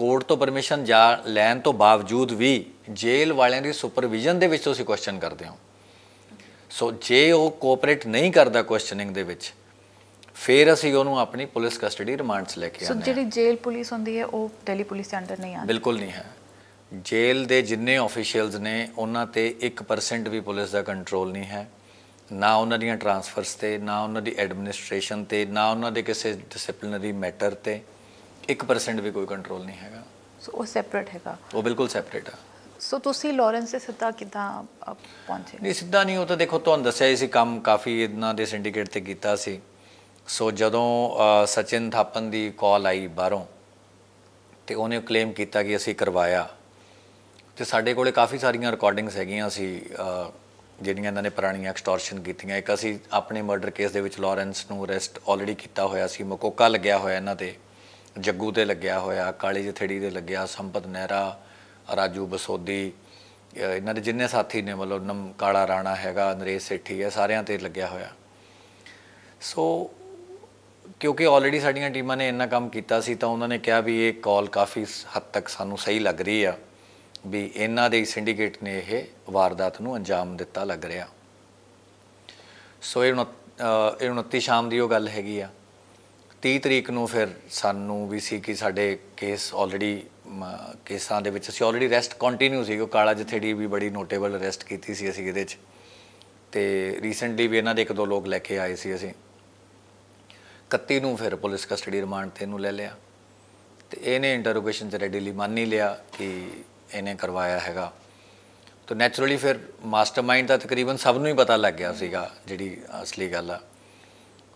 ਕੋਰਟ ਤੋਂ ਪਰਮਿਸ਼ਨ ਜਾ ਲੈਣ ਤੋਂ ਬਾਵਜੂਦ ਵੀ ਜੇਲ੍ਹ ਵਾਲਿਆਂ ਦੀ ਸੁਪਰਵਿਜ਼ਨ ਦੇ ਵਿੱਚ ਤੁਸੀਂ ਕੁਐਸਚਨ ਕਰਦੇ ਹੋ ਸੋ ਜੇ ਉਹ ਕੋਆਪਰੇਟ ਨਹੀਂ ਕਰਦਾ ਕੁਐਸਚਨਿੰਗ ਦੇ ਵਿੱਚ ਫਿਰ ਅਸੀਂ ਉਹਨੂੰ ਆਪਣੀ ਪੁਲਿਸ ਕਸਟਡੀ ਰਿਮਾਂਡਸ ਲੈ ਕੇ ਆਉਂਦੇ ਹਾਂ ਸੋ ਜਿਹੜੀ ਜੇਲ੍ਹ ਪੁਲਿਸ ਹੁੰਦੀ ਹੈ ਉਹ ਦਿੱਲੀ ਪੁਲਿਸ ਦੇ ਅੰਡਰ ਨਹੀਂ ਆਉਂਦੀ ਬਿਲਕੁਲ ਨਹੀਂ ਹੈ ਜੇਲ੍ਹ ਦੇ ਜਿੰਨੇ ਆਫੀਸ਼ੀਅਲਸ ਨੇ ਉਹਨਾਂ ਤੇ 1% ਵੀ ਪੁਲਿਸ ਦਾ ਕੰਟਰੋਲ ਨਹੀਂ ਹੈ ਨਾ ਉਹਨਾਂ ਦੀਆਂ ਟ੍ਰਾਂਸਫਰਸ ਤੇ ਨਾ ਉਹਨਾਂ ਦੀ ਐਡਮਿਨਿਸਟ੍ਰੇਸ਼ਨ ਤੇ ਨਾ ਉਹਨਾਂ ਦੇ ਕਿਸੇ ਡਿਸਪਲਿਨਰੀ ਮੈਟਰ ਤੇ 1% ਵੀ ਕੋਈ ਕੰਟਰੋਲ ਨਹੀਂ ਹੈਗਾ ਸੋ ਉਹ ਸੈਪਰੇਟ ਹੈਗਾ ਉਹ ਬਿਲਕੁਲ ਸੈਪਰੇਟ ਆ ਸੋ ਤੁਸੀਂ ਲਾਰੈਂਸ ਦੇ ਸਿੱਧਾ ਕਿਦਾਂ ਪਹੁੰਚੇ ਨਹੀਂ ਸਿੱਧਾ ਨਹੀਂ ਉਹ ਤਾਂ ਦੇਖੋ ਤੁਹਾਨੂੰ ਦੱਸਿਆ ਸੀ ਕੰਮ ਕਾਫੀ ਇਦਾਂ ਦੇ ਸਿੰਡੀਕੇਟ ਤੇ ਕੀਤਾ ਸੀ ਸੋ ਜਦੋਂ ਸਚਿਨ ਥਾਪਨ ਦੀ ਕਾਲ ਆਈ ਬਾਹਰੋਂ ਤੇ ਉਹਨੇ ਕਲੇਮ ਕੀਤਾ ਕਿ ਅਸੀਂ ਕਰਵਾਇਆ ਤੇ ਸਾਡੇ ਕੋਲੇ ਕਾਫੀ ਸਾਰੀਆਂ ਰਿਕਾਰਡਿੰਗਸ ਹੈਗੀਆਂ ਸੀ ਜਿਹੜੀਆਂ ਇਹਨਾਂ ਨੇ ਪੁਰਾਣੀਆਂ ਐਕਸਟੋਰਸ਼ਨ ਕੀਤੀਆਂ ਇੱਕ ਅਸੀਂ ਆਪਣੇ ਮਰਡਰ ਕੇਸ ਦੇ ਵਿੱਚ ਲਾਰੈਂਸ ਨੂੰ ਅਰੈਸਟ ਆਲਰੇਡੀ ਕੀਤਾ ਹੋਇਆ ਸੀ ਮਕੋਕਾ ਲੱਗਿਆ ਹੋਇਆ ਇਹਨਾਂ ਤੇ ਜੱਗੂ ਤੇ ਲੱਗਿਆ ਹੋਇਆ ਕਾਲੀ ਜਥੇੜੀ ਦੇ ਲੱਗਿਆ ਸੰਪਤ ਨਹਿਰਾ ਰਾਜੂ ਬਸੋਦੀ ਇਹਨਾਂ ਦੇ ਜਿੰਨੇ ਸਾਥੀ ਨੇ ਮਤਲਬ ਨਮ ਕਾਲਾ ਰਾਣਾ ਹੈਗਾ ਨਰੇਸ਼ ਸੇਠੀ ਹੈ ਸਾਰਿਆਂ ਤੇ ਲੱਗਿਆ ਹੋਇਆ ਸੋ ਕਿਉਂਕਿ ਆਲਰੇਡੀ ਸਾਡੀਆਂ ਟੀਮਾਂ ਨੇ ਇੰਨਾ ਕੰਮ ਕੀਤਾ ਸੀ ਤਾਂ ਉਹਨਾਂ ਨੇ ਕਿਹਾ ਵੀ ਇਹ ਕਾਲ ਕਾਫੀ ਹੱਦ ਤੱਕ ਸਾਨੂੰ ਸਹੀ ਲੱਗ ਰਹੀ ਆ ਵੀ ਇਹਨਾਂ ਦੇ ਸਿੰਡੀਕੇਟ ਨੇ ਇਹ ਵਾਰਦਾਤ ਨੂੰ ਅੰਜਾਮ ਦਿੱਤਾ ਲੱਗ ਰਿਹਾ ਸੋ ਇਹ 29 ਸ਼ਾਮ ਦੀ ਉਹ ਗੱਲ ਹੈਗੀ ਆ 30 ਤਰੀਕ ਨੂੰ ਫਿਰ ਸਾਨੂੰ ਵੀ ਸੀ ਕਿ ਸਾਡੇ ਕੇਸ ਆਲਰੇਡੀ ਕੇਸਾਂ ਦੇ ਵਿੱਚ ਅਸੀਂ ਆਲਰੇਡੀ ਰੈਸਟ ਕੰਟੀਨਿਊ ਸੀ ਉਹ ਕਾਲਾ ਜਥੇੜੀ ਵੀ ਬੜੀ ਨੋਟੇਬਲ ਰੈਸਟ ਕੀਤੀ ਸੀ ਅਸੀਂ ਇਹਦੇ 'ਚ ਤੇ ਰੀਸੈਂਟਲੀ ਵੀ ਇਹਨਾਂ ਦੇ ਇੱਕ ਦੋ ਲੋਕ ਲੈ ਕੇ ਆਏ ਸੀ ਅਸੀਂ 31 ਨੂੰ ਫਿਰ ਪੁਲਿਸ ਕਸਟਡੀ ਰਿਮਾਂਡ ਤੇ ਇਹਨੂੰ ਲੈ ਲਿਆ ਤੇ ਇਹਨੇ ਇੰਟਰੋਗੇਸ਼ਨ ਤੇ ਰੈਡੀਲੀ ਮੰਨ ਨਹੀਂ ਲਿਆ ਕਿ ਇਹਨੇ ਕਰਵਾਇਆ ਹੈਗਾ ਤਾਂ ਨੇਚਰਲੀ ਫਿਰ ਮਾਸਟਰਮਾਈਂਡ ਦਾ ਤਕਰੀਬਨ ਸਭ ਨੂੰ ਹੀ ਪਤਾ ਲੱਗ ਗਿਆ ਸੀਗਾ ਜਿਹੜੀ ਅਸਲੀ ਗੱਲ ਆ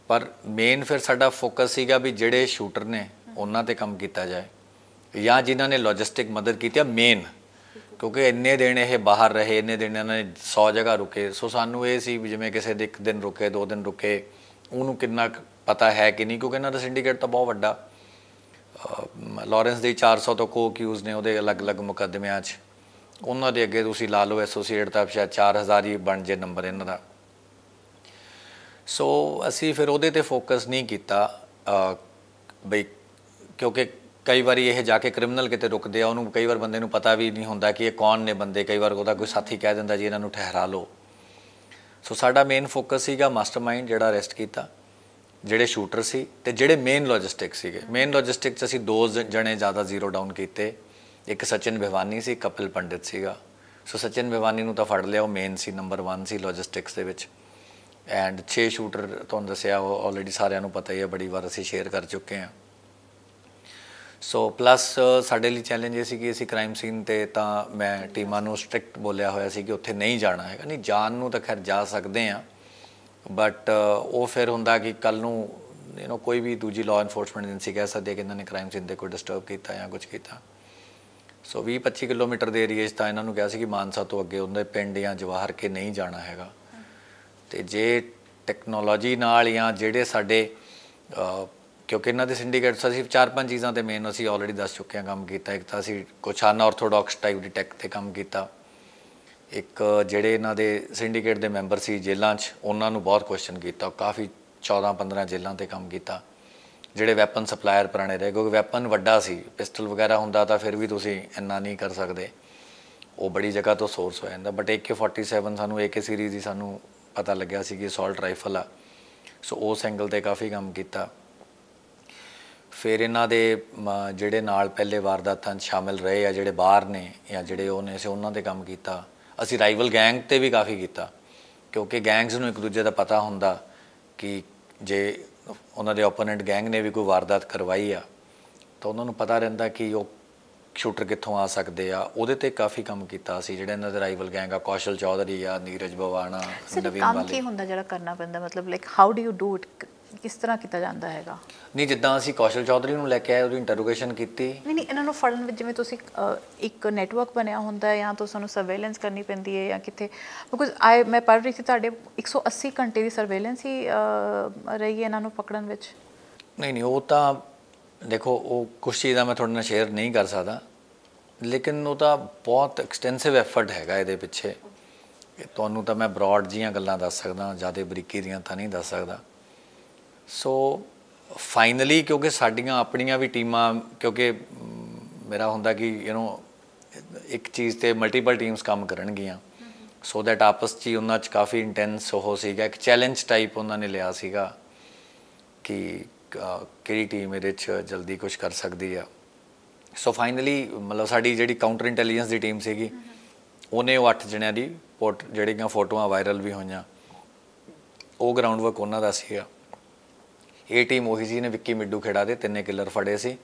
ਪਰ ਮੇਨ ਫਿਰ ਸਾਡਾ ਫੋਕਸ ਸੀਗਾ ਵੀ ਜਿਹੜੇ ਸ਼ੂਟਰ ਨੇ ਉਹਨਾਂ ਤੇ ਕੰਮ ਕੀਤਾ ਜਾਏ ਜਾਂ ਜਿਨ੍ਹਾਂ ਨੇ ਲੌਜਿਸਟਿਕ ਮਦਦ ਕੀਤੀ ਆ ਮੇਨ ਕਿਉਂਕਿ ਇੰਨੇ ਦਿਨ ਇਹ ਬਾਹਰ ਰਹੇ ਇੰਨੇ ਦਿਨ ਇਹਨਾਂ ਨੇ 100 ਜਗ੍ਹਾ ਰੁਕੇ ਸੋ ਸਾਨੂੰ ਇਹ ਸੀ ਜਿਵੇਂ ਕਿਸੇ ਦੇ ਇੱਕ ਦਿਨ ਰੁਕੇ ਦੋ ਦਿਨ ਰੁਕੇ ਉਹਨੂੰ ਕਿੰਨਾ ਪਤਾ ਹੈ ਕਿ ਨਹੀਂ ਕਿਉਂਕਿ ਇਹਨਾਂ ਦਾ ਸਿੰਡੀਕੇਟ ਤਾਂ ਬਹੁਤ ਵੱਡਾ ਲਾਰੈਂਸ ਦੇ 400 ਤੋਂ ਕੋ ਕਿਊਜ਼ ਨੇ ਉਹਦੇ ਅਲੱਗ-ਅਲੱਗ ਮੁਕੱਦਮਿਆਂ 'ਚ ਉਹਨਾਂ ਦੇ ਅੱਗੇ ਤੁਸੀਂ ਲਾ ਲਓ ਐਸੋਸੀਏਟ ਦਾ ਸ਼ਾਇਦ 4000 ਹੀ ਬਣ ਜੇ ਨੰਬਰ ਇਹਨਾਂ ਦਾ ਸੋ ਅਸੀਂ ਫਿਰ ਉਹਦੇ ਤੇ ਫੋਕਸ ਨਹੀਂ ਕੀਤਾ ਬਈ ਕਿਉਂਕਿ ਕਈ ਵਾਰੀ ਇਹ ਜਾ ਕੇ ਕ੍ਰਿਮੀਨਲ ਕਿਤੇ ਰੁਕਦੇ ਆ ਉਹਨੂੰ ਕਈ ਵਾਰ ਬੰਦੇ ਨੂੰ ਪਤਾ ਵੀ ਨਹੀਂ ਹੁੰਦਾ ਕਿ ਇਹ ਕੌਣ ਨੇ ਬੰਦੇ ਕਈ ਵਾਰ ਉਹਦਾ ਕੋਈ ਸਾਥੀ ਕਹਿ ਦਿੰਦਾ ਜੀ ਇਹਨਾਂ ਨੂੰ ਠਹਿਰਾ ਲਓ ਸੋ ਸਾਡਾ ਮੇਨ ਫੋਕਸ ਸੀਗਾ ਮਾਸਟਰਮਾਈਂਡ ਜਿਹੜਾ ਅਰੈਸਟ ਕੀਤਾ ਜਿਹੜੇ ਸ਼ੂਟਰ ਸੀ ਤੇ ਜਿਹੜੇ ਮੇਨ ਲੌਜਿਸਟਿਕ ਸੀਗੇ ਮੇਨ ਲੌਜਿਸਟਿਕ ਚ ਅਸੀਂ ਦੋ ਜਣੇ ਜ਼ਿਆਦਾ ਜ਼ੀਰੋ ਡਾਊਨ ਕੀਤੇ ਇੱਕ ਸਚਿਨ ਭਿਵਾਨੀ ਸੀ ਕਪਿਲ ਪੰਡਿਤ ਸੀਗਾ ਸੋ ਸਚਿਨ ਭਿਵਾਨੀ ਨੂੰ ਤਾਂ ਫੜ ਲਿਆ ਉਹ ਮੇਨ ਸੀ ਨੰਬਰ 1 ਸੀ ਲੌਜਿਸਟਿਕਸ ਦੇ ਵਿੱਚ ਐਂਡ 6 ਸ਼ੂਟਰ ਤੁਹਾਨੂੰ ਦੱਸਿਆ ਉਹ ਆਲਰੇਡੀ ਸਾਰਿਆਂ ਨੂੰ ਪਤਾ ਹੀ ਹੈ ਬੜੀ ਵਾਰ ਅਸੀਂ ਸ਼ੇਅਰ ਕਰ ਚੁੱਕੇ ਹਾਂ ਸੋ ਪਲੱਸ ਸਾਡੇ ਲਈ ਚੈਲੰਜ ਇਹ ਸੀ ਕਿ ਅਸੀਂ ਕ੍ਰਾਈਮ ਸੀਨ ਤੇ ਤਾਂ ਮੈਂ ਟੀਮਾਂ ਨੂੰ ਸਟ੍ਰਿਕਟ ਬੋਲਿਆ ਹੋਇਆ ਸੀ ਕਿ ਉੱਥੇ ਨਹੀਂ ਜਾਣਾ ਹੈਗਾ ਨਹੀਂ ਜਾਣ ਨੂੰ ਤਾਂ ਖੈਰ ਜਾ ਸਕਦੇ ਆ ਬਟ ਉਹ ਫਿਰ ਹੁੰਦਾ ਕਿ ਕੱਲ ਨੂੰ ਯੂ نو ਕੋਈ ਵੀ ਦੂਜੀ ਲਾਅ ਐਨਫੋਰਸਮੈਂਟ ਏਜੰਸੀ ਕਹਿ ਸਕਦੀ ਹੈ ਕਿ ਇਹਨਾਂ ਨੇ ਕ੍ਰਾਈਮ ਸੀਨ ਤੇ ਕੋਈ ਡਿਸਟਰਬ ਕੀਤਾ ਜਾਂ ਕੁਝ ਕੀਤਾ ਸੋ 20 25 ਕਿਲੋਮੀਟਰ ਦੇ ਏਰੀਆ 'ਚ ਤਾਂ ਇਹਨਾਂ ਨੂੰ ਕਿਹਾ ਸੀ ਕਿ ਮਾਨਸਾ ਤੋਂ ਅੱਗੇ ਉਹਦੇ ਪਿੰਡ ਜਾਂ ਜਵਾਹਰ ਕੇ ਨਹੀਂ ਜਾਣਾ ਹੈਗਾ ਤੇ ਜੇ ਟੈਕਨੋਲੋਜੀ ਨਾਲ ਜਾਂ ਜਿਹੜੇ ਸਾਡੇ ਕਿਉਂਕਿ ਇਹਨਾਂ ਦੇ ਸਿੰਡੀਕੇਟਸ ਅਸੀਂ ਚਾਰ ਪੰਜ ਚੀਜ਼ਾਂ ਤੇ ਮੇਨ ਅਸੀਂ ਆਲਰੇਡੀ ਦੱਸ ਚੁੱਕੇ ਹਾਂ ਕੰਮ ਕੀਤਾ ਇੱਕ ਤਾਂ ਅਸੀਂ ਕੁਝ ਆਰਥੋਡਾਕਸ ਟਾਈਪ ਦੀ ਟੈਕ ਤੇ ਕੰਮ ਕੀਤਾ ਇੱਕ ਜਿਹੜੇ ਇਹਨਾਂ ਦੇ ਸਿੰਡੀਕੇਟ ਦੇ ਮੈਂਬਰ ਸੀ ਜੇਲਾਂ 'ਚ ਉਹਨਾਂ ਨੂੰ ਬਹੁਤ ਕੁਐਸਚਨ ਕੀਤਾ ਕਾਫੀ 14-15 ਜੇਲਾਂ ਤੇ ਕੰਮ ਕੀਤਾ ਜਿਹੜੇ ਵੈਪਨ ਸਪਲਾਇਰ ਪੁਰਾਣੇ ਰਹੇ ਕਿਉਂਕਿ ਵੈਪਨ ਵੱਡਾ ਸੀ ਪਿਸਟਲ ਵਗੈਰਾ ਹੁੰਦਾ ਤਾਂ ਫਿਰ ਵੀ ਤੁਸੀਂ ਇੰਨਾ ਨਹੀਂ ਕਰ ਸਕਦੇ ਉਹ ਬੜੀ ਜਗ੍ਹਾ ਤੋਂ ਸੋਰਸ ਹੋ ਜਾਂਦਾ ਬਟ AK47 ਸਾਨੂੰ AK ਸੀਰੀਜ਼ ਦੀ ਸਾਨੂੰ ਪਤਾ ਲੱਗਿਆ ਸੀ ਕਿ ਸੌਲਟ ਰਾਈਫਲ ਆ ਸੋ ਉਸ ਐਂਗਲ ਤੇ ਕਾਫੀ ਕੰਮ ਕੀਤਾ ਫਿਰ ਇਹਨਾਂ ਦੇ ਜਿਹੜੇ ਨਾਲ ਪਹਿਲੇ ਵਾਰਦਾਤਾਂ ਸ਼ਾਮਿਲ ਰਹੇ ਆ ਜਿਹੜੇ ਬਾਹਰ ਨੇ ਜਾਂ ਜਿਹੜੇ ਉਹ ਨੇ ਸੇ ਉਹਨਾਂ ਤੇ ਕੰਮ ਕੀਤਾ ਅਸੀਂ ਰਾਈਵਲ ਗੈਂਗ ਤੇ ਵੀ ਕਾਫੀ ਕੀਤਾ ਕਿਉਂਕਿ ਗੈਂਗਸ ਨੂੰ ਇੱਕ ਦੂਜੇ ਦਾ ਪਤਾ ਹੁੰਦਾ ਕਿ ਜੇ ਉਹਨਾਂ ਦੇ ਓਪੋਨੈਂਟ ਗੈਂਗ ਨੇ ਵੀ ਕੋਈ ਵਾਰਦਾਤ ਕਰਵਾਈ ਆ ਤਾਂ ਉਹਨਾਂ ਨੂੰ ਪਤਾ ਰਹਿੰਦਾ ਕਿ ਉਹ ਸ਼ੂਟਰ ਕਿੱਥੋਂ ਆ ਸਕਦੇ ਆ ਉਹਦੇ ਤੇ ਕਾਫੀ ਕੰਮ ਕੀਤਾ ਸੀ ਜਿਹੜਾ ਇਹਨਾਂ ਦੇ ਰਾਈਵਲ ਗੈਂਗ ਆ ਕੌਸ਼ਲ ਚੌਧਰੀ ਆ ਨੀਰਜ ਬਵਾਨਾ ਨਵੀਨ ਵਾਲੇ ਕੰਮ ਕੀ ਹੁੰਦਾ ਜਿਹੜਾ ਕਰਨਾ ਪੈਂਦਾ ਮਤਲਬ like how do you do it ਕਿਸ ਤਰ੍ਹਾਂ ਕੀਤਾ ਜਾਂਦਾ ਹੈਗਾ ਨਹੀਂ ਜਿੱਦਾਂ ਅਸੀਂ ਕੌਸ਼ਲ ਚੌਧਰੀ ਨੂੰ ਲੈ ਕੇ ਆਏ ਉਹਦੀ ਇੰਟਰੋਗੇਸ਼ਨ ਕੀਤੀ ਨਹੀਂ ਨਹੀਂ ਇਹਨਾਂ ਨੂੰ ਫੜਨ ਵਿੱਚ ਜਿਵੇਂ ਤੁਸੀਂ ਇੱਕ ਨੈਟਵਰਕ ਬਣਿਆ ਹੁੰਦਾ ਹੈ ਜਾਂ ਤਾਂ ਸਾਨੂੰ ਸਰਵੇਲੈਂਸ ਕਰਨੀ ਪੈਂਦੀ ਹੈ ਜਾਂ ਕਿੱਥੇ ਬਿਕੋਜ਼ ਆਈ ਮੈਂ ਪੜ੍ਹ ਰਹੀ ਸੀ ਤੁਹਾਡੇ 180 ਘੰਟੇ ਦੀ ਸਰਵੇਲੈਂਸ ਹੀ ਰਹੀ ਹੈ ਇਹਨਾਂ ਨੂੰ ਪਕੜਨ ਵਿੱਚ ਨਹੀਂ ਨਹੀਂ ਉਹ ਤਾਂ ਦੇਖੋ ਉਹ ਕੁਝ ਦਾ ਮੈਂ ਤੁਹਾਡੇ ਨਾਲ ਸ਼ੇਅਰ ਨਹੀਂ ਕਰ ਸਕਦਾ ਲੇਕਿਨ ਉਹ ਤਾਂ ਬਹੁਤ ਐਕਸਟੈਂਸਿਵ ਐਫਰਟ ਹੈਗਾ ਇਹਦੇ ਪਿੱਛੇ ਤੁਹਾਨੂੰ ਤਾਂ ਮੈਂ ਬ੍ਰੌਡ ਜੀਆਂ ਗੱਲਾਂ ਦੱਸ ਸਕਦਾ ਜਿਆਦਾ ਬਰੀਕੀ ਦੀਆਂ ਤਾਂ ਨਹੀਂ ਦੱਸ ਸਕਦਾ ਸੋ ਫਾਈਨਲੀ ਕਿਉਂਕਿ ਸਾਡੀਆਂ ਆਪਣੀਆਂ ਵੀ ਟੀਮਾਂ ਕਿਉਂਕਿ ਮੇਰਾ ਹੁੰਦਾ ਕਿ ਯੂ نو ਇੱਕ ਚੀਜ਼ ਤੇ ਮਲਟੀਪਲ ਟੀਮਸ ਕੰਮ ਕਰਨਗੀਆਂ ਸੋ ਦੈਟ ਆਪਸ 'ਚ ਹੀ ਉਹਨਾਂ 'ਚ ਕਾਫੀ ਇੰਟੈਂਸ ਹੋ ਸੀਗਾ ਇੱਕ ਚੈਲੰਜ ਟਾਈਪ ਉਹਨਾਂ ਨੇ ਲਿਆ ਸੀਗਾ ਕਿ ਕਿਹੜੀ ਟੀਮ ਇਹਦੇ 'ਚ ਜਲਦੀ ਕੁਝ ਕਰ ਸਕਦੀ ਆ ਸੋ ਫਾਈਨਲੀ ਮਤਲਬ ਸਾਡੀ ਜਿਹੜੀ ਕਾਊਂਟਰ ਇੰਟੈਲੀਜੈਂਸ ਦੀ ਟੀਮ ਸੀਗੀ ਉਹਨੇ ਉਹ 8 ਜਣਿਆਂ ਦੀ ਜਿਹੜੀਆਂ ਫੋਟੋਆਂ ਵਾਇਰਲ ਵੀ ਹੋਈਆਂ ਉਹ ਗਰਾਊਂਡ ਵਰਕ ਉਹਨਾਂ ਦਾ ਸੀਗਾ ਇਹ ਟੀਮ ਉਹੀ ਸੀ ਨੇ ਵਿੱਕੀ ਮਿੱਡੂ ਖੇੜਾ ਦੇ ਤਿੰਨੇ ਕਿਲਰ ਫੜੇ ਸੀ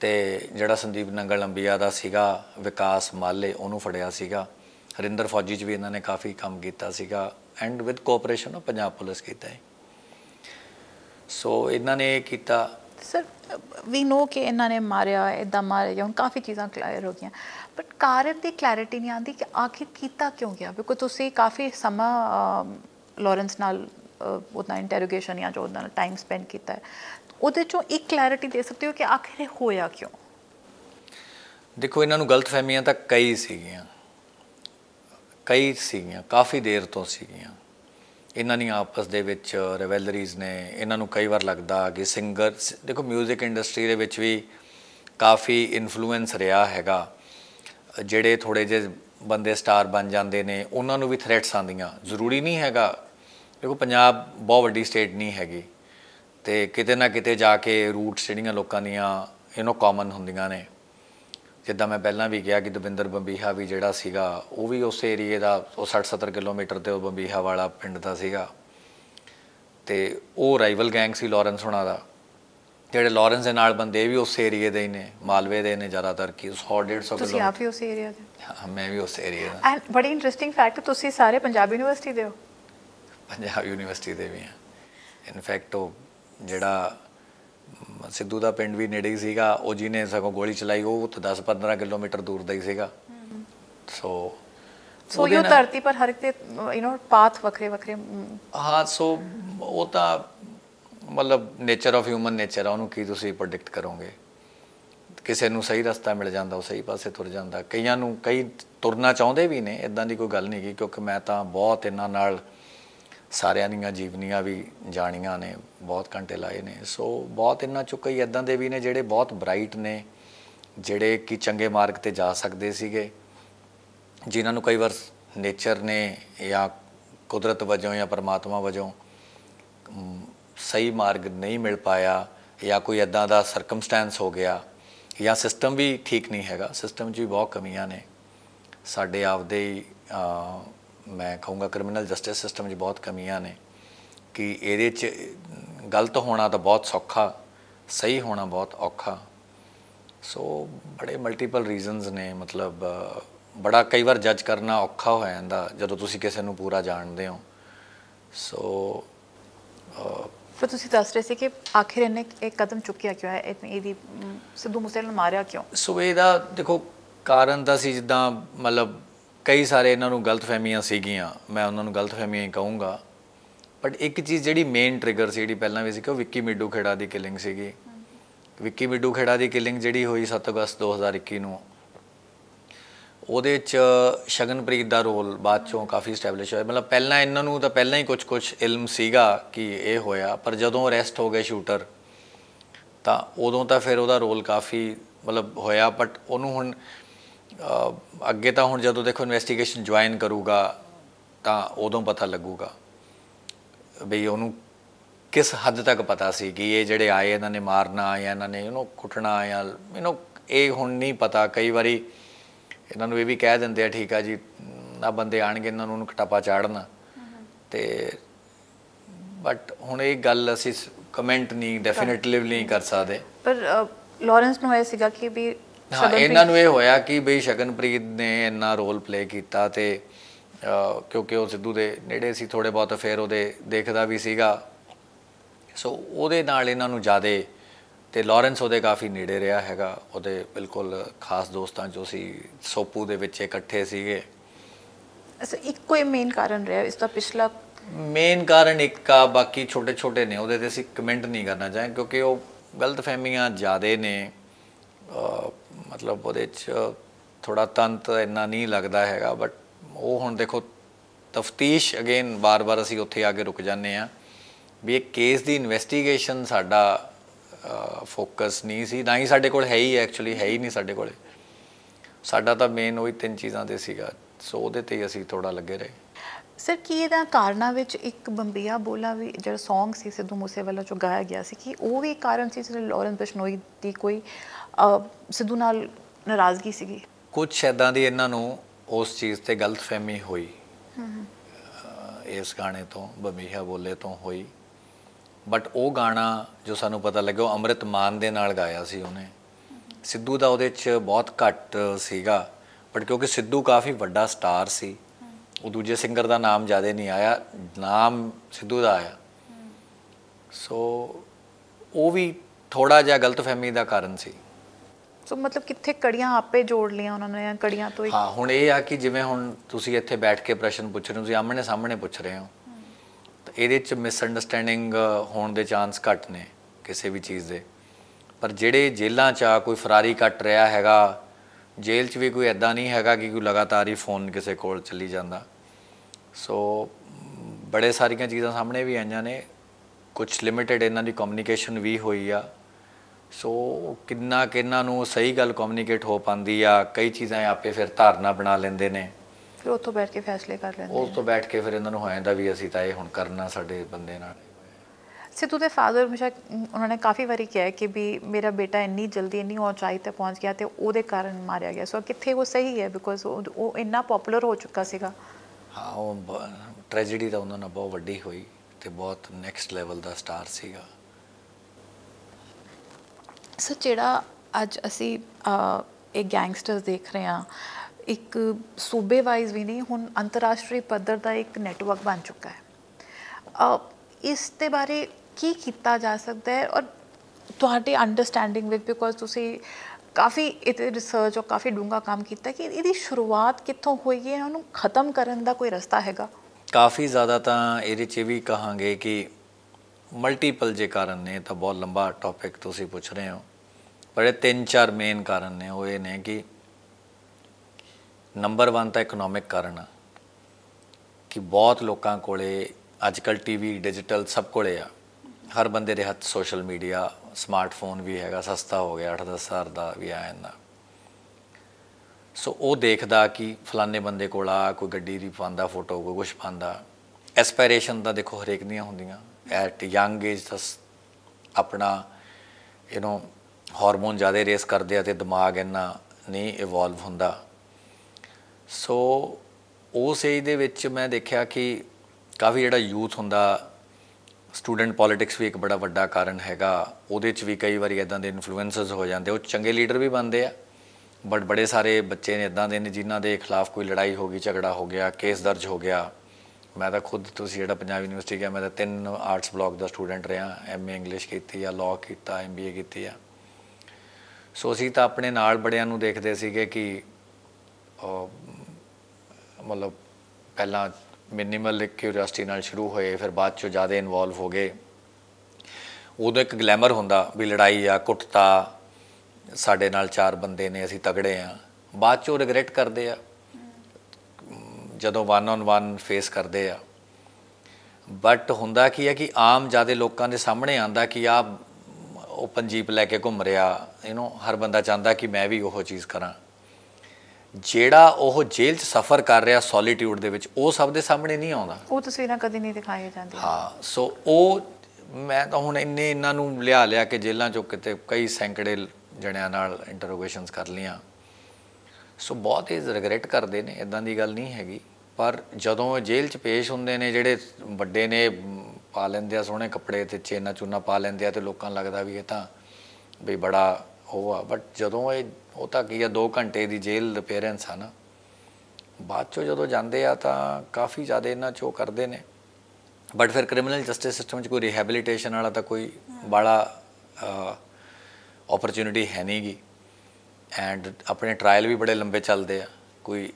ਤੇ ਜਿਹੜਾ ਸੰਦੀਪ ਨੰਗਲ ਲੰਬੀਆ ਦਾ ਸੀਗਾ ਵਿਕਾਸ ਮਾਲੇ ਉਹਨੂੰ ਫੜਿਆ ਸੀਗਾ ਹਰਿੰਦਰ ਫੌਜੀ ਚ ਵੀ ਇਹਨਾਂ ਨੇ ਕਾਫੀ ਕੰਮ ਕੀਤਾ ਸੀਗਾ and with cooperation of Punjab police ਕੀਤਾ ਹੈ ਸੋ ਇਹਨਾਂ ਨੇ ਕੀਤਾ ਸਰ ਵੀ نو ਕਿ ਇਹਨਾਂ ਨੇ ਮਾਰਿਆ ਇਦਾਂ ਮਾਰਿਆ ਹੁਣ ਕਾਫੀ ਚੀਜ਼ਾਂ ਕਲੀਅਰ ਹੋ ਗਈਆਂ ਬਟ ਕਾਰਨ ਦੀ ਕਲੈਰਿਟੀ ਨਹੀਂ ਆਂਦੀ ਕਿ ਆਖਿਰ ਕੀਤਾ ਕਿਉਂ ਗਿਆ ਬਿਕੋ ਤੁਸੀਂ ਕਾਫੀ ਸਮਾਂ ਲਾਰੈਂਸ ਨਾਲ ਉਹਦਾ ਇੰਟਰੋਗੇਸ਼ਨ ਜਾਂ ਜੋ ਉਹਨਾਂ ਟਾਈਮ ਸਪੈਂਡ ਕੀਤਾ ਹੈ ਉਹਦੇ ਚੋਂ ਇੱਕ ਕਲੈਰਿਟੀ ਦੇ ਸਕਦੇ ਹੋ ਕਿ ਆਖਿਰ ਇਹ ਹੋਇਆ ਕਿਉਂ ਦੇਖੋ ਇਹਨਾਂ ਨੂੰ ਗਲਤਫਹਿਮੀਆਂ ਤਾਂ ਕਈ ਸੀਗੀਆਂ ਕਈ ਸੀਗੀਆਂ ਕਾਫੀ ਦੇਰ ਤੋਂ ਸੀਗੀਆਂ ਇਹਨਾਂ ਦੀ ਆਪਸ ਦੇ ਵਿੱਚ ਰਿਵੈਲਰੀਜ਼ ਨੇ ਇਹਨਾਂ ਨੂੰ ਕਈ ਵਾਰ ਲੱਗਦਾ ਕਿ ਸਿੰਗਰ ਦੇਖੋ 뮤직 ਇੰਡਸਟਰੀ ਦੇ ਵਿੱਚ ਵੀ ਕਾਫੀ ਇਨਫਲੂਐਂਸ ਰਿਹਾ ਹੈਗਾ ਜਿਹੜੇ ਥੋੜੇ ਜਿਹੇ ਬੰਦੇ ਸਟਾਰ ਬਣ ਜਾਂਦੇ ਨੇ ਉਹਨਾਂ ਨੂੰ ਵੀ ਥ੍ਰੈਟਸ ਆਉਂਦੀਆਂ ਜ਼ਰੂਰੀ ਨਹੀਂ ਹੈਗਾ ਦੇਖੋ ਪੰਜਾਬ ਬਹੁਤ ਵੱਡੀ ਸਟੇਟ ਨਹੀਂ ਹੈਗੀ ਤੇ ਕਿਤੇ ਨਾ ਕਿਤੇ ਜਾ ਕੇ ਰੂਟਸ ਜਿਹੜੀਆਂ ਲੋਕਾਂ ਦੀਆਂ ਇਹਨੋਂ ਕਾਮਨ ਹੁੰਦੀਆਂ ਨੇ ਜਿੱਦਾਂ ਮੈਂ ਪਹਿਲਾਂ ਵੀ ਕਿਹਾ ਕਿ ਦਵਿੰਦਰ ਬੰਬੀਹਾ ਵੀ ਜਿਹੜਾ ਸੀਗਾ ਉਹ ਵੀ ਉਸ ਏਰੀਏ ਦਾ ਉਹ 60-70 ਕਿਲੋਮੀਟਰ ਤੇ ਉਹ ਬੰਬੀਹਾ ਵਾਲਾ ਪਿੰਡ ਦਾ ਸੀਗਾ ਤੇ ਉਹ ਰਾਈਵਲ ਗੈਂਗ ਸੀ ਲਾਰੈਂਸ ਹੁਣਾਂ ਦਾ ਜਿਹੜੇ ਲਾਰੈਂਸ ਦੇ ਨਾਲ ਬੰਦੇ ਵੀ ਉਸ ਏਰੀਏ ਦੇ ਨੇ ਮਾਲਵੇ ਦੇ ਨੇ ਜ਼ਿਆਦਾਤਰ ਕਿ 100 150 ਕਿਲੋਮੀਟਰ ਤੁਸੀਂ ਆਪ ਵੀ ਉਸ ਏਰੀਆ ਦੇ ਹਾਂ ਮੈਂ ਵੀ ਉਸ ਏਰੀਆ ਦਾ ਐਂਡ ਬੜੀ ਇੰਟਰਸਟਿੰਗ ਫੈਕਟ ਤੁਸੀਂ ਸਾਰੇ ਪੰਜਾਬ ਯੂਨੀਵਰਸਿਟੀ ਦੇ ਹੋ ਪੰਜਾਬ ਯੂਨੀਵਰਸਿਟੀ ਦੇ ਵੀ ਹਾਂ ਇਨਫੈਕਟ ਉਹ ਜਿਹੜਾ ਸਿੱਧੂ ਦਾ ਪਿੰਡ ਵੀ ਨੇੜੇ ਹੀ ਸੀਗਾ ਉਹ ਜਿਹਨੇ ਸਗੋਂ ਗੋਲੀ ਚਲਾਈ ਉਹ ਤਾਂ 10-15 ਕਿਲੋਮੀਟਰ ਦੂਰ ਦਾ ਹੀ ਸੀਗਾ ਸੋ ਸੋ ਇਹ ਧਰਤੀ ਪਰ ਹਰ ਇੱਕ ਤੇ ਯੂ نو ਪਾਥ ਵੱਖਰੇ ਵੱਖਰੇ ਹਾਂ ਸੋ ਉਹ ਤਾਂ ਮਤਲਬ ਨੇਚਰ ਆਫ ਹਿਊਮਨ ਨੇਚਰ ਆ ਉਹਨੂੰ ਕੀ ਤੁਸੀਂ ਪ੍ਰੈਡਿਕਟ ਕਰੋਗੇ ਕਿਸੇ ਨੂੰ ਸਹੀ ਰਸਤਾ ਮਿਲ ਜਾਂਦਾ ਉਹ ਸਹੀ ਪਾਸੇ ਤੁਰ ਜਾਂਦਾ ਕਈਆਂ ਨੂੰ ਕਈ ਤੁਰਨਾ ਚਾਹੁੰਦੇ ਵੀ ਨੇ ਇਦਾਂ ਦੀ ਕੋਈ ਗੱਲ ਨਹੀਂ ਕਿ ਕਿਉਂਕਿ ਮੈਂ ਤਾਂ ਬਹੁਤ ਇਹਨਾਂ ਨਾਲ ਸਾਰਿਆਂ ਦੀਆਂ ਜੀਵਨੀਆਂ ਵੀ ਜਾਣੀਆਂ ਨੇ ਬਹੁਤ ਘੰਟੇ ਲਾਏ ਨੇ ਸੋ ਬਹੁਤ ਇਹਨਾਂ ਚੋਂ ਹੀ ਇਦਾਂ ਦੇ ਵੀ ਨੇ ਜਿਹੜੇ ਬਹੁਤ ਬ੍ਰਾਈਟ ਨੇ ਜਿਹੜੇ ਕਿ ਚੰਗੇ ਮਾਰਗ ਤੇ ਜਾ ਸਕਦੇ ਸੀਗੇ ਜਿਨ੍ਹਾਂ ਨੂੰ ਕਈ ਵਾਰ ਨੇਚਰ ਨੇ ਜਾਂ ਕੁਦਰਤ ਵਜੋਂ ਜਾਂ ਪਰਮਾਤਮਾ ਵਜੋਂ ਸਹੀ ਮਾਰਗ ਨਹੀਂ ਮਿਲ ਪਾਇਆ ਜਾਂ ਕੋਈ ਇਦਾਂ ਦਾ ਸਰਕਮਸਟੈਂਸ ਹੋ ਗਿਆ ਜਾਂ ਸਿਸਟਮ ਵੀ ਠੀਕ ਨਹੀਂ ਹੈਗਾ ਸਿਸਟਮ 'ਚ ਵੀ ਬਹੁਤ ਕਮੀਆਂ ਨੇ ਸਾਡੇ ਆਪਦੇ ਹੀ ਮੈਂ ਕਹੂੰਗਾ ਕ੍ਰਿਮੀਨਲ ਜਸਟਿਸ ਸਿਸਟਮ 'ਚ ਬਹੁਤ ਕਮੀਆਂ ਨੇ ਕਿ ਇਹਦੇ 'ਚ ਗਲਤ ਹੋਣਾ ਤਾਂ ਬਹੁਤ ਸੌਖਾ ਸਹੀ ਹੋਣਾ ਬਹੁਤ ਔਖਾ ਸੋ ਬੜੇ ਮਲਟੀਪਲ ਰੀਜ਼ਨਸ ਨੇ ਮਤਲਬ ਬੜਾ ਕਈ ਵਾਰ ਜੱਜ ਕਰਨਾ ਔਖਾ ਹੋ ਜਾਂਦਾ ਜਦੋਂ ਤੁਸੀਂ ਕਿਸੇ ਨੂੰ ਪੂਰਾ ਜਾਣਦੇ ਹੋ ਸੋ ਫਿਰ ਤੁਸੀਂ ਦੱਸ ਰਹੇ ਸੀ ਕਿ ਆਖਿਰ ਇਹਨੇ ਇੱਕ ਕਦਮ ਚੁੱਕਿਆ ਕਿਉਂ ਹੈ ਇਹਦੀ ਸਿੱਧੂ ਮੂਸੇਵਾਲ ਨੂੰ ਮਾਰਿਆ ਕਿਉਂ ਸੋ ਇਹਦਾ ਦੇਖੋ ਕਾਰਨ ਤਾਂ ਸੀ ਜਿੱਦਾਂ ਮਤਲਬ ਕਈ ਸਾਰੇ ਇਹਨਾਂ ਨੂੰ ਗਲਤਫਹਿਮੀਆਂ ਸੀਗੀਆਂ ਮੈਂ ਉਹਨਾਂ ਨੂੰ ਗਲਤਫਹਿਮੀਆਂ ਹੀ ਕਹੂੰਗਾ ਬਟ ਇੱਕ ਚੀਜ਼ ਜਿਹੜੀ ਮੇਨ ਟ੍ਰਿਗਰ ਸੀ ਜਿਹੜੀ ਪਹਿਲਾਂ ਵੀ ਸੀ ਕਿ ਉਹ ਵਿੱਕੀ ਮਿੱਡੂ ਖੇੜਾ ਦੀ ਕਿਲਿੰਗ ਸੀਗੀ ਵਿੱਕੀ ਮਿੱਡੂ ਖੇੜਾ ਦੀ ਕਿਲਿੰਗ ਜਿਹੜੀ ਹੋਈ 7 ਅਗਸਤ 2021 ਨੂੰ ਉਹਦੇ ਚ ਸ਼ਗਨਪ੍ਰੀਤ ਦਾ ਰੋਲ ਬਾਅਦ ਚੋਂ ਕਾਫੀ ਸਟੈਬਲਿਸ਼ ਹੋਇਆ ਮਤਲਬ ਪਹਿਲਾਂ ਇਹਨਾਂ ਨੂੰ ਤਾਂ ਪਹਿਲਾਂ ਹੀ ਕੁਝ ਕੁਝ ਇਲਮ ਸੀਗਾ ਕਿ ਇਹ ਹੋਇਆ ਪਰ ਜਦੋਂ ਅਰੈਸਟ ਹੋ ਗਏ ਸ਼ੂਟਰ ਤਾਂ ਉਦੋਂ ਤਾਂ ਫਿਰ ਉਹਦਾ ਰੋਲ ਕਾਫੀ ਮਤਲਬ ਹੋਇਆ ਬਟ ਉਹਨੂੰ ਹੁਣ ਅੱਗੇ ਤਾਂ ਹੁਣ ਜਦੋਂ ਦੇਖੋ ਇਨਵੈਸਟੀਗੇਸ਼ਨ ਜੁਆਇਨ ਕਰੂਗਾ ਤਾਂ ਉਦੋਂ ਪਤਾ ਲੱਗੂਗਾ ਬਈ ਉਹਨੂੰ ਕਿਸ ਹੱਦ ਤੱਕ ਪਤਾ ਸੀ ਕਿ ਇਹ ਜਿਹੜੇ ਆਏ ਇਹਨਾਂ ਨੇ ਮਾਰਨਾ ਜਾਂ ਇਹਨਾਂ ਨੇ ਇਹਨੂੰ ਕੁੱਟਣਾ ਯੂ ਇਹਨੂੰ ਇਹ ਹੁਣ ਨਹੀਂ ਪਤਾ ਕਈ ਵਾਰੀ ਇਹਨਾਂ ਨੂੰ ਇਹ ਵੀ ਕਹਿ ਦਿੰਦੇ ਆ ਠੀਕ ਆ ਜੀ ਆ ਬੰਦੇ ਆਣਗੇ ਇਹਨਾਂ ਨੂੰ ਖਟਾਪਾ ਚਾੜਨਾ ਤੇ ਬਟ ਹੁਣ ਇਹ ਗੱਲ ਅਸੀਂ ਕਮੈਂਟ ਨਹੀਂ ਡੈਫੀਨਿਟਲੀ ਨਹੀਂ ਕਰ ਸਕਦੇ ਪਰ ਲਾਰੈਂਸ ਨੂੰ ਇਹ ਸੀਗਾ ਕਿ ਵੀ ਹਾਂ ਇਹਨਾਂ ਨੂੰ ਇਹ ਹੋਇਆ ਕਿ ਬਈ ਸ਼ਗਨਪ੍ਰੀਤ ਨੇ ਇੰਨਾ ਰੋਲ ਪਲੇ ਕੀਤਾ ਤੇ ਕਿਉਂਕਿ ਉਹ ਸਿੱਧੂ ਦੇ ਨੇੜੇ ਸੀ ਥੋੜੇ ਬਹੁਤ ਫੇਰ ਉਹਦੇ ਦੇਖਦਾ ਵੀ ਸੀਗਾ ਸੋ ਉਹਦੇ ਨਾਲ ਇਹਨਾਂ ਨੂੰ ਜਾਦੇ ਤੇ ਲਾਰੈਂਸ ਉਹਦੇ ਕਾਫੀ ਨੇੜੇ ਰਿਹਾ ਹੈਗਾ ਉਹਦੇ ਬਿਲਕੁਲ ਖਾਸ ਦੋਸਤਾਂ ਜੋ ਸੀ ਸੋਪੂ ਦੇ ਵਿੱਚ ਇਕੱਠੇ ਸੀਗੇ ਅਸਾ ਇੱਕੋ ਹੀ ਮੇਨ ਕਾਰਨ ਰਿਹਾ ਇਸ ਦਾ ਪਿਛਲਾ ਮੇਨ ਕਾਰਨ ਇੱਕ ਆ ਬਾਕੀ ਛੋਟੇ ਛੋਟੇ ਨੇ ਉਹਦੇ ਤੇ ਅਸੀਂ ਕਮੈਂਟ ਨਹੀਂ ਕਰਨਾ ਚਾਹਾਂ ਕਿਉਂਕਿ ਉਹ ਗਲਤ ਫਹਿਮੀਆਂ ਜ਼ਿਆਦੇ ਨੇ ਮਤਲਬ ਉਹਦੇ 'ਚ ਥੋੜਾ ਤੰਤ ਇੰਨਾ ਨਹੀਂ ਲੱਗਦਾ ਹੈਗਾ ਬਟ ਉਹ ਹੁਣ ਦੇਖੋ ਤਫਤੀਸ਼ ਅਗੇਨ ਬਾਰ-ਬਾਰ ਅਸੀਂ ਉੱਥੇ ਆ ਕੇ ਰੁਕ ਜਾਂਦੇ ਆ ਵੀ ਇਹ ਕੇਸ ਦੀ ਇਨਵੈਸਟੀਗੇਸ਼ਨ ਸਾਡਾ ਫੋਕਸ ਨਹੀਂ ਸੀ ਨਾ ਹੀ ਸਾਡੇ ਕੋਲ ਹੈ ਹੀ ਐਕਚੁਅਲੀ ਹੈ ਹੀ ਨਹੀਂ ਸਾਡੇ ਕੋਲੇ ਸਾਡਾ ਤਾਂ ਮੇਨ ਉਹੀ ਤਿੰਨ ਚੀਜ਼ਾਂ ਤੇ ਸੀਗਾ ਸੋ ਉਹਦੇ ਤੇ ਹੀ ਅਸੀਂ ਥੋੜਾ ਲੱਗੇ ਰਹੇ ਸਰ ਕੀ ਇਹਦਾ ਕਾਰਨਾ ਵਿੱਚ ਇੱਕ ਬੰਬੀਆ ਬੋਲਾ ਵੀ ਜਿਹੜਾ Song ਸੀ ਸਿੱਧੂ ਮੂਸੇਵਾਲਾ ਚੋਂ ਗਾਇਆ ਗਿਆ ਸੀ ਕਿ ਉਹ ਵੀ ਕਾਰਨ ਸੀ ਜਿਹੜਾ ਲੋਰੈਂਸ ਬਿਸ਼ਨੋਈ ਦੀ ਕੋਈ ਸਿੱਧੂ ਨਾਲ ਨਾਰਾਜ਼ਗੀ ਸੀਗੀ ਕੁਝ ਐਦਾਂ ਦੀ ਇਹਨਾਂ ਨੂੰ ਉਸ ਚੀਜ਼ ਤੇ ਗਲਤਫਹਿਮੀ ਹੋਈ ਇਸ ਗਾਣੇ ਤੋਂ ਬੰਬੀਆ ਬੋਲੇ ਤੋਂ ਹੋਈ ਬਟ ਉਹ ਗਾਣਾ ਜੋ ਸਾਨੂੰ ਪਤਾ ਲੱਗਿਆ ਉਹ ਅਮਰਿਤ ਮਾਨ ਦੇ ਨਾਲ ਗਾਇਆ ਸੀ ਉਹਨੇ ਸਿੱਧੂ ਦਾ ਉਹਦੇ 'ਚ ਬਹੁਤ ਘੱਟ ਸੀਗਾ ਬਟ ਕਿਉਂਕਿ ਸਿੱਧੂ ਕਾਫੀ ਵੱਡਾ ਸਟਾਰ ਸੀ ਉਹ ਦੂਜੇ ਸਿੰਗਰ ਦਾ ਨਾਮ ਜਿਆਦਾ ਨਹੀਂ ਆਇਆ ਨਾਮ ਸਿੱਧੂ ਦਾ ਆਇਆ ਸੋ ਉਹ ਵੀ ਥੋੜਾ ਜਿਹਾ ਗਲਤਫਹਿਮੀ ਦਾ ਕਾਰਨ ਸੀ ਸੋ ਮਤਲਬ ਕਿੱਥੇ ਕੜੀਆਂ ਆਪੇ ਜੋੜ ਲੀਆਂ ਉਹਨਾਂ ਨੇ ਕੜੀਆਂ ਤੋਂ ਹੀ ਹਾਂ ਹੁਣ ਇਹ ਆ ਕਿ ਜਿਵੇਂ ਹੁਣ ਤੁਸੀਂ ਇੱਥੇ ਬੈਠ ਕੇ ਪ੍ਰਸ਼ਨ ਪੁੱਛ ਰਹੇ ਹੋ ਤੁਸੀਂ ਆਮਣੇ ਸਾਹਮਣੇ ਪੁੱਛ ਰਹੇ ਹੋ ਤਾਂ ਇਹਦੇ ਚ ਮਿਸ ਅੰਡਰਸਟੈਂਡਿੰਗ ਹੋਣ ਦੇ ਚਾਂਸ ਘੱਟ ਨੇ ਕਿਸੇ ਵੀ ਚੀਜ਼ ਦੇ ਪਰ ਜਿਹੜੇ ਜੇਲਾਂ 'ਚ ਆ ਕੋਈ ਫਰਾਰੀ ਕੱਟ ਰਿਹਾ ਹੈਗਾ ਜੇਲ੍ਹ 'ਚ ਵੀ ਕੋਈ ਐਦਾਂ ਨਹੀਂ ਹੈਗਾ ਕਿ ਕੋਈ ਲਗਾਤਾਰ ਹੀ ਫੋਨ ਕਿਸੇ ਕੋਲ ਚੱਲੀ ਜਾਂਦਾ ਸੋ ਬੜੇ ਸਾਰੀਆਂ ਚੀਜ਼ਾਂ ਸਾਹਮਣੇ ਵੀ ਆਈਆਂ ਨੇ ਕੁਝ ਲਿਮਿਟਿਡ ਇਹਨਾਂ ਦੀ ਕਮਿਊਨੀਕੇਸ਼ਨ ਵੀ ਹੋਈ ਆ ਸੋ ਕਿੰਨਾ ਕਿੰਨਾ ਨੂੰ ਸਹੀ ਗੱਲ ਕਮਿਊਨੀਕੇਟ ਹੋ ਪਾਂਦੀ ਆ ਕਈ ਚੀਜ਼ਾਂ ਆਪੇ ਫਿਰ ਧਾਰਨਾ ਬਣਾ ਲੈਂਦੇ ਨੇ ਫਿਰ ਉੱਥੋਂ ਬੈਠ ਕੇ ਫੈਸਲੇ ਕਰ ਲੈਂਦੇ ਉਸ ਤੋਂ ਬੈਠ ਕੇ ਫਿਰ ਇਹਨਾਂ ਨੂੰ ਹੋ ਜਾਂਦਾ ਵੀ ਅਸੀਂ ਤਾਂ ਇਹ ਹੁਣ ਕਰਨਾ ਸਾਡੇ ਬੰਦੇ ਨਾਲ ਸਿੱਧੂ ਦੇ ਫਾਦਰ ਹਮੇਸ਼ਾ ਉਹਨਾਂ ਨੇ ਕਾਫੀ ਵਾਰੀ ਕਿਹਾ ਕਿ ਵੀ ਮੇਰਾ ਬੇਟਾ ਇੰਨੀ ਜਲਦੀ ਇੰਨੀ ਉਚਾਈ ਤੇ ਪਹੁੰਚ ਗਿਆ ਤੇ ਉਹਦੇ ਕਾਰਨ ਮਾਰਿਆ ਗਿਆ ਸੋ ਕਿੱਥੇ ਉਹ ਸਹੀ ਹੈ ਬਿਕੋਜ਼ ਉਹ ਇੰਨਾ ਪਪੂਲਰ ਹੋ ਚੁੱਕਾ ਸੀਗਾ ਹਾਂ ਉਹ ਟ੍ਰੈਜੇਡੀ ਤਾਂ ਉਹਨਾਂ ਨਾਲ ਬਹੁਤ ਵੱਡੀ ਹੋਈ ਤੇ ਬਹੁਤ ਨੈਕਸਟ ਲੈਵਲ ਦਾ ਸਟਾਰ ਸੀਗਾ ਸੋ ਜਿਹੜਾ ਅੱਜ ਅਸੀਂ ਇਹ ਗੈਂਗਸਟਰਸ ਦੇਖ ਰਹੇ ਹਾਂ ਇੱਕ ਸੂਬੇ ਵਾਈਜ਼ ਵੀ ਨਹੀਂ ਹੁਣ ਅੰਤਰਰਾਸ਼ਟਰੀ ਪੱਧਰ ਦਾ ਇੱਕ ਨੈਟਵਰਕ ਬਣ ਚੁੱਕਾ ਹੈ ਇਸ ਤੇ ਬਾਰੇ ਕੀ ਕੀਤਾ ਜਾ ਸਕਦਾ ਹੈ ਔਰ ਤੁਹਾਡੇ ਅੰਡਰਸਟੈਂਡਿੰਗ ਵਿਦ ਬਿਕੋਜ਼ ਤੁਸੀਂ ਕਾਫੀ ਇਤੇ ਰਿਸਰਚ ਔਰ ਕਾਫੀ ਡੂੰਗਾ ਕੰਮ ਕੀਤਾ ਕਿ ਇਹਦੀ ਸ਼ੁਰੂਆਤ ਕਿੱਥੋਂ ਹੋਈ ਹੈ ਉਹਨੂੰ ਖਤਮ ਕਰਨ ਦਾ ਕੋਈ ਰਸਤਾ ਹੈਗਾ ਕਾਫੀ ਜ਼ਿਆਦਾ ਤਾਂ ਇਹਦੇ 'ਚ ਵੀ ਕਹਾਂਗੇ ਕਿ ਮਲਟੀਪਲ ਜੇ ਕਾਰਨ ਨੇ ਤਾਂ ਬਹੁਤ ਲੰਬਾ ਟੌਪਿਕ ਤੁਸੀਂ ਪੁੱਛ ਰਹੇ ਹੋ ਪਰ ਇਹ ਤਿੰਨ ਚਾਰ ਮੇਨ ਕਾਰਨ ਨੇ ਉਹ ਇਹ ਨੇ ਕਿ ਨੰਬਰ 1 ਤਾਂ ਇਕਨੋਮਿਕ ਕਾਰਨ ਆ ਕਿ ਬਹੁਤ ਲੋਕਾਂ ਕੋਲੇ ਅੱਜ ਕੱਲ ਟੀਵੀ ਡਿਜੀਟਲ ਸਭ ਕੋਲੇ ਆ ਹਰ ਬੰਦੇ ਦੇ ਹੱਥ ਸੋਸ਼ਲ ਮੀਡੀਆ ਸਮਾਰਟਫੋਨ ਵੀ ਹੈਗਾ ਸਸਤਾ ਹੋ ਗਿਆ 8-10 ਹਜ਼ਾਰ ਦਾ ਵੀ ਆ ਜਾਂਦਾ ਸੋ ਉਹ ਦੇਖਦਾ ਕਿ ਫਲਾਣੇ ਬੰਦੇ ਕੋਲ ਆ ਕੋਈ ਗੱਡੀ ਦੀ ਪਾਉਂਦਾ ਫੋਟੋ ਕੋਈ ਕੁਝ ਪਾਉਂਦਾ ਐਸਪੀਰੇਸ਼ਨ ਦਾ ਦੇਖੋ ਹਰੇਕ ਦੀਆਂ ਹੁੰਦੀਆਂ ਐਟ ਯੰਗ ਏਜ ਦਾ ਆਪਣਾ ਯੂ نو ਹਾਰਮੋਨ ਜ਼ਿਆਦਾ ਰੇਸ ਕਰਦੇ ਆ ਤੇ ਦਿਮਾਗ ਇੰਨਾ ਨਹੀਂ ਇਵੋਲਵ ਹੁੰਦਾ ਸੋ ਉਸ ਏਜ ਦੇ ਵਿੱਚ ਮੈਂ ਦੇਖਿਆ ਕਿ ਕਾਫੀ ਜਿਹੜਾ ਯੂਥ ਹੁੰਦਾ ਸਟੂਡੈਂਟ ਪੋਲਿਟਿਕਸ ਵੀ ਇੱਕ ਬੜਾ ਵੱਡਾ ਕਾਰਨ ਹੈਗਾ ਉਹਦੇ 'ਚ ਵੀ ਕਈ ਵਾਰੀ ਇਦਾਂ ਦੇ ਇਨਫਲੂਐਂਸਰਸ ਹੋ ਜਾਂਦੇ ਉਹ ਚੰਗੇ ਲੀਡਰ ਵੀ ਬਣਦੇ ਆ ਬਟ ਬੜੇ ਸਾਰੇ ਬੱਚੇ ਨੇ ਇਦਾਂ ਦੇ ਨੇ ਜਿਨ੍ਹਾਂ ਦੇ ਖਿਲਾਫ ਕੋਈ ਲੜਾਈ ਹੋ ਗਈ ਝਗੜਾ ਹੋ ਗਿਆ ਕੇਸ ਦਰਜ ਹੋ ਗਿਆ ਮੈਂ ਤਾਂ ਖੁਦ ਤੁਸੀਂ ਜਿਹੜਾ ਪੰਜਾਬ ਯੂਨੀਵਰਸਿਟੀ ਗਿਆ ਮੈਂ ਤਾਂ ਤਿੰਨ ਆਰਟਸ ਬਲੌਕ ਦਾ ਸਟੂਡੈਂਟ ਰਿਹਾ ਐਮਏ ਇੰਗਲਿਸ਼ ਕੀਤੀ ਆ ਲਾਅ ਕੀਤਾ ਐਮਬੀਏ ਕੀਤੀ ਆ ਸੋ ਅਸੀਂ ਤਾਂ ਆਪਣੇ ਨਾਲ ਬੜਿਆਂ ਨੂੰ ਦੇਖਦੇ ਸੀਗੇ ਕਿ ਮਤਲਬ ਪਹਿਲਾਂ ਮਿਨੀਮਲ ਕਿਉਰਿਓਸਿਟੀ ਨਾਲ ਸ਼ੁਰੂ ਹੋਏ ਫਿਰ ਬਾਅਦ ਚੋਂ ਜ਼ਿਆਦਾ ਇਨਵੋਲਵ ਹੋ ਗਏ ਉਦੋਂ ਇੱਕ ਗਲੈਮਰ ਹੁੰਦਾ ਵੀ ਲੜਾਈ ਆ ਕੁੱਟਤਾ ਸਾਡੇ ਨਾਲ ਚਾਰ ਬੰਦੇ ਨੇ ਅਸੀਂ ਤਗੜੇ ਆ ਬਾਅਦ ਚੋਂ ਰਿਗਰੈਟ ਕਰਦੇ ਆ ਜਦੋਂ ਵਨ ਔਨ ਵਨ ਫੇਸ ਕਰਦੇ ਆ ਬਟ ਹੁੰਦਾ ਕੀ ਹੈ ਕਿ ਆਮ ਜਿਆਦੇ ਲੋਕਾਂ ਦੇ ਸਾਹਮਣੇ ਆਂਦਾ ਕਿ ਆ ਉਹ ਪੰਜੀਪ ਲੈ ਕੇ ਘੁੰਮ ਰਿਹਾ ਯੂ نو ਹਰ ਬੰਦਾ ਚਾਹੁੰਦਾ ਕਿ ਮੈਂ ਵੀ ਉਹੋ ਚੀਜ਼ ਕਰਾਂ ਜਿਹੜਾ ਉਹ ਜੇਲ੍ਹ 'ਚ ਸਫਰ ਕਰ ਰਿਹਾ ਸੋਲਿਟਿਊਡ ਦੇ ਵਿੱਚ ਉਹ ਸਭ ਦੇ ਸਾਹਮਣੇ ਨਹੀਂ ਆਉਂਦਾ ਉਹ ਤਸਵੀਰਾਂ ਕਦੀ ਨਹੀਂ ਦਿਖਾਈਆਂ ਜਾਂਦੀਆਂ ਹਾਂ ਸੋ ਉਹ ਮੈਂ ਤਾਂ ਹੁਣ ਇੰਨੇ ਇਹਨਾਂ ਨੂੰ ਲਿਆ ਲਿਆ ਕਿ ਜੇਲ੍ਹਾਂ 'ਚੋਂ ਕਿਤੇ ਕਈ ਸੈਂਕੜੇ ਜਣਿਆਂ ਨਾਲ ਇੰਟਰੋਗੇਸ਼ਨਸ ਕਰ ਲੀਆਂ ਸੋ ਬਹੁਤ ਹੀ ਰਿਗਰੈਟ ਕਰਦੇ ਨੇ ਇਦਾਂ ਦੀ ਗੱਲ ਨਹੀਂ ਹੈਗੀ ਪਰ ਜਦੋਂ ਜੇਲ੍ਹ 'ਚ ਪੇਸ਼ ਹੁੰਦੇ ਨੇ ਜਿਹੜੇ ਵੱਡੇ ਨੇ ਪਾ ਲੈਂਦੇ ਆ ਸੋਹਣੇ ਕੱਪੜੇ ਤੇ ਚੇਨਾ ਚੂਨਾ ਪਾ ਲੈਂਦੇ ਆ ਤੇ ਲੋਕਾਂ ਲੱਗਦਾ ਵੀ ਇਹ ਤਾਂ ਵੀ ਬੜਾ ਉਹ ਆ ਬਟ ਜਦੋਂ ਇਹ ਉਹ ਤਾਂ ਕੀ ਆ 2 ਘੰਟੇ ਦੀ ਜੇਲ੍ਹ ਅਪੀਅਰੈਂਸ ਆ ਨਾ ਬਾਅਦ ਚੋਂ ਜਦੋਂ ਜਾਂਦੇ ਆ ਤਾਂ ਕਾਫੀ ਜ਼ਿਆਦਾ ਇਹਨਾਂ ਚੋ ਕਰਦੇ ਨੇ ਬਟ ਫਿਰ ਕ੍ਰਿਮੀਨਲ ਜਸਟਿਸ ਸਿਸਟਮ 'ਚ ਕੋਈ ਰਿਹੈਬਿਲਿਟੇਸ਼ਨ ਵਾਲਾ ਤਾਂ ਕੋਈ ਬੜਾ ਓਪਰਚ्युनिटी ਹੈ ਨਹੀਂਗੀ ਐਂਡ ਆਪਣੇ ਟ੍ਰਾਇਲ ਵੀ ਬੜੇ ਲੰਬੇ ਚੱਲਦੇ ਆ ਕੋਈ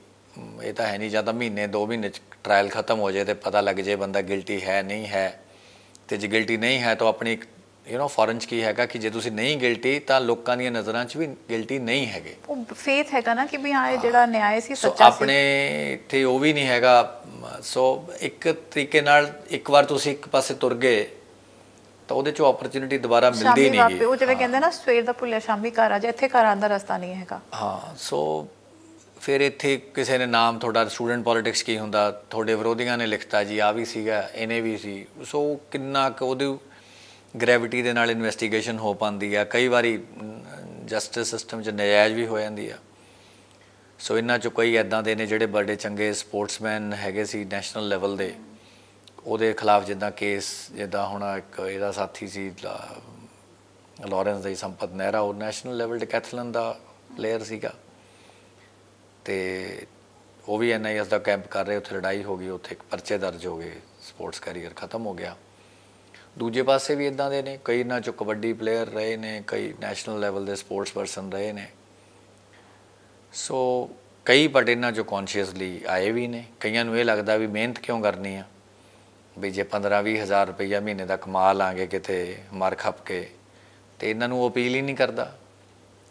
ਇਹ ਤਾਂ ਹੈ ਨਹੀਂ ਜਾਂ ਤਾਂ ਮਹੀਨੇ 2 ਮਹੀਨੇ 'ਚ ਟ੍ਰਾਇਲ ਖਤਮ ਹੋ ਜਾਏ ਤੇ ਪਤਾ ਲੱਗ ਜਾਏ ਬੰਦਾ ਗਿਲਟੀ ਹੈ ਨਹੀਂ ਹੈ ਤੇ ਜੇ ਗਿਲਟੀ ਨਹੀਂ ਹੈ ਤਾਂ ਆਪਣੀ ਇੱਕ ਯੂ نو ਫੋਰਨ ਚ ਕੀ ਹੈਗਾ ਕਿ ਜੇ ਤੁਸੀਂ ਨਹੀਂ ਗਿਲਟੀ ਤਾਂ ਲੋਕਾਂ ਦੀਆਂ ਨਜ਼ਰਾਂ 'ਚ ਵੀ ਗਿਲਟੀ ਨਹੀਂ ਹੈਗੇ ਉਹ ਫੇਥ ਹੈਗਾ ਨਾ ਕਿ ਵੀ ਹਾਂ ਇਹ ਜਿਹੜਾ ਨਿਆਂ ਸੀ ਸੱਚਾ ਸੀ ਆਪਣੇ ਇੱਥੇ ਉਹ ਵੀ ਨਹੀਂ ਹੈਗਾ ਸੋ ਇੱਕ ਤਰੀਕੇ ਨਾਲ ਇੱਕ ਵਾਰ ਤੁਸੀਂ ਇੱਕ ਪਾਸੇ ਤੁਰ ਗਏ ਤਾਂ ਉਹਦੇ 'ਚੋਂ ਓਪਰਚ्युनिटी ਦੁਬਾਰਾ ਮਿਲਦੀ ਨਹੀਂ ਹੈ ਉਹ ਜਿਵੇਂ ਕਹਿੰਦੇ ਨਾ ਸਵੇਰ ਦਾ ਪੁੱਲਿਆ ਸ਼ਾਮੀ ਘਰ ਆ ਜਾ ਇੱਥੇ ਘਰ ਆਂਦਾ ਰਸਤਾ ਨਹੀਂ ਹੈਗਾ ਹਾਂ ਸੋ ਫਿਰ ਇੱਥੇ ਕਿਸੇ ਨੇ ਨਾਮ ਤੁਹਾਡਾ ਸਟੂਡੈਂਟ ਪੋਲਿਟਿਕਸ ਕੀ ਹੁੰਦਾ ਤੁਹਾਡੇ ਵਿਰੋਧੀਆਂ ਨੇ ਲਿਖਤਾ ਜੀ ਆ ਵੀ ਸੀਗਾ ਇਹਨੇ ਵੀ ਸੀ ਸੋ ਕਿੰਨਾ ਕੁ ਉਹਦੇ ਗ੍ਰੈਵਿਟੀ ਦੇ ਨਾਲ ਇਨਵੈਸਟੀਗੇਸ਼ਨ ਹੋ ਪਾਂਦੀ ਆ ਕਈ ਵਾਰੀ ਜਸਟਿਸ ਸਿਸਟਮ 'ਚ ਨਜਾਇਜ਼ ਵੀ ਹੋ ਜਾਂਦੀ ਆ ਸੋ ਇਹਨਾਂ ਚ ਕੋਈ ਐਦਾਂ ਦੇ ਨੇ ਜਿਹੜੇ ਬਰਡੇ ਚੰਗੇ ਸਪੋਰਟਸਮੈਨ ਹੈਗੇ ਸੀ ਨੈਸ਼ਨਲ ਲੈਵਲ ਦੇ ਉਹਦੇ ਖਿਲਾਫ ਜਿੱਦਾਂ ਕੇਸ ਜਿੱਦਾਂ ਹੁਣ ਇੱਕ ਇਹਦਾ ਸਾਥੀ ਸੀ ਲਾਰੈਂਸ ਦੇ ਸੰਪਤ ਨਹਿਰਾ ਉਹ ਨੈਸ਼ਨਲ ਲੈਵਲ ਦੇ ਕੈਥਲਨ ਦਾ ਪਲੇਅਰ ਸੀਗਾ ਤੇ ਉਹ ਵੀ ਐਨਆਈਐਸ ਦਾ ਕੈਂਪ ਕਰ ਰਹੇ ਉੱਥੇ ਲੜਾਈ ਹੋ ਗਈ ਉੱਥੇ ਇੱਕ ਪਰਚੇ ਦਰਜ ਹੋ ਗਏ ਸਪੋਰਟਸ ਕੈਰੀਅਰ ਖਤਮ ਹੋ ਗਿਆ ਦੂਜੇ ਪਾਸੇ ਵੀ ਇਦਾਂ ਦੇ ਨੇ ਕਈ ਨਾ ਚੋ ਕਬੱਡੀ ਪਲੇਅਰ ਰਹੇ ਨੇ ਕਈ ਨੈਸ਼ਨਲ ਲੈਵਲ ਦੇ ਸਪੋਰਟਸ ਪਰਸਨ ਰਹੇ ਨੇ ਸੋ ਕਈ ਬਟ ਇਹਨਾਂ ਜੋ ਕੌਨਸ਼ੀਅਸਲੀ ਆਏ ਵੀ ਨੇ ਕਈਆਂ ਨੂੰ ਇਹ ਲੱਗਦਾ ਵੀ ਮਿਹਨਤ ਕਿਉਂ ਕਰਨੀ ਆ ਵੀ ਜੇ 15-20000 ਰੁਪਈਆ ਮਹੀਨੇ ਦਾ ਕਮਾ ਲਾਂਗੇ ਕਿਤੇ ਮਾਰ ਖੱਪ ਕੇ ਤੇ ਇਹਨਾਂ ਨੂੰ ਅਪੀਲ ਹੀ ਨਹੀਂ ਕਰਦਾ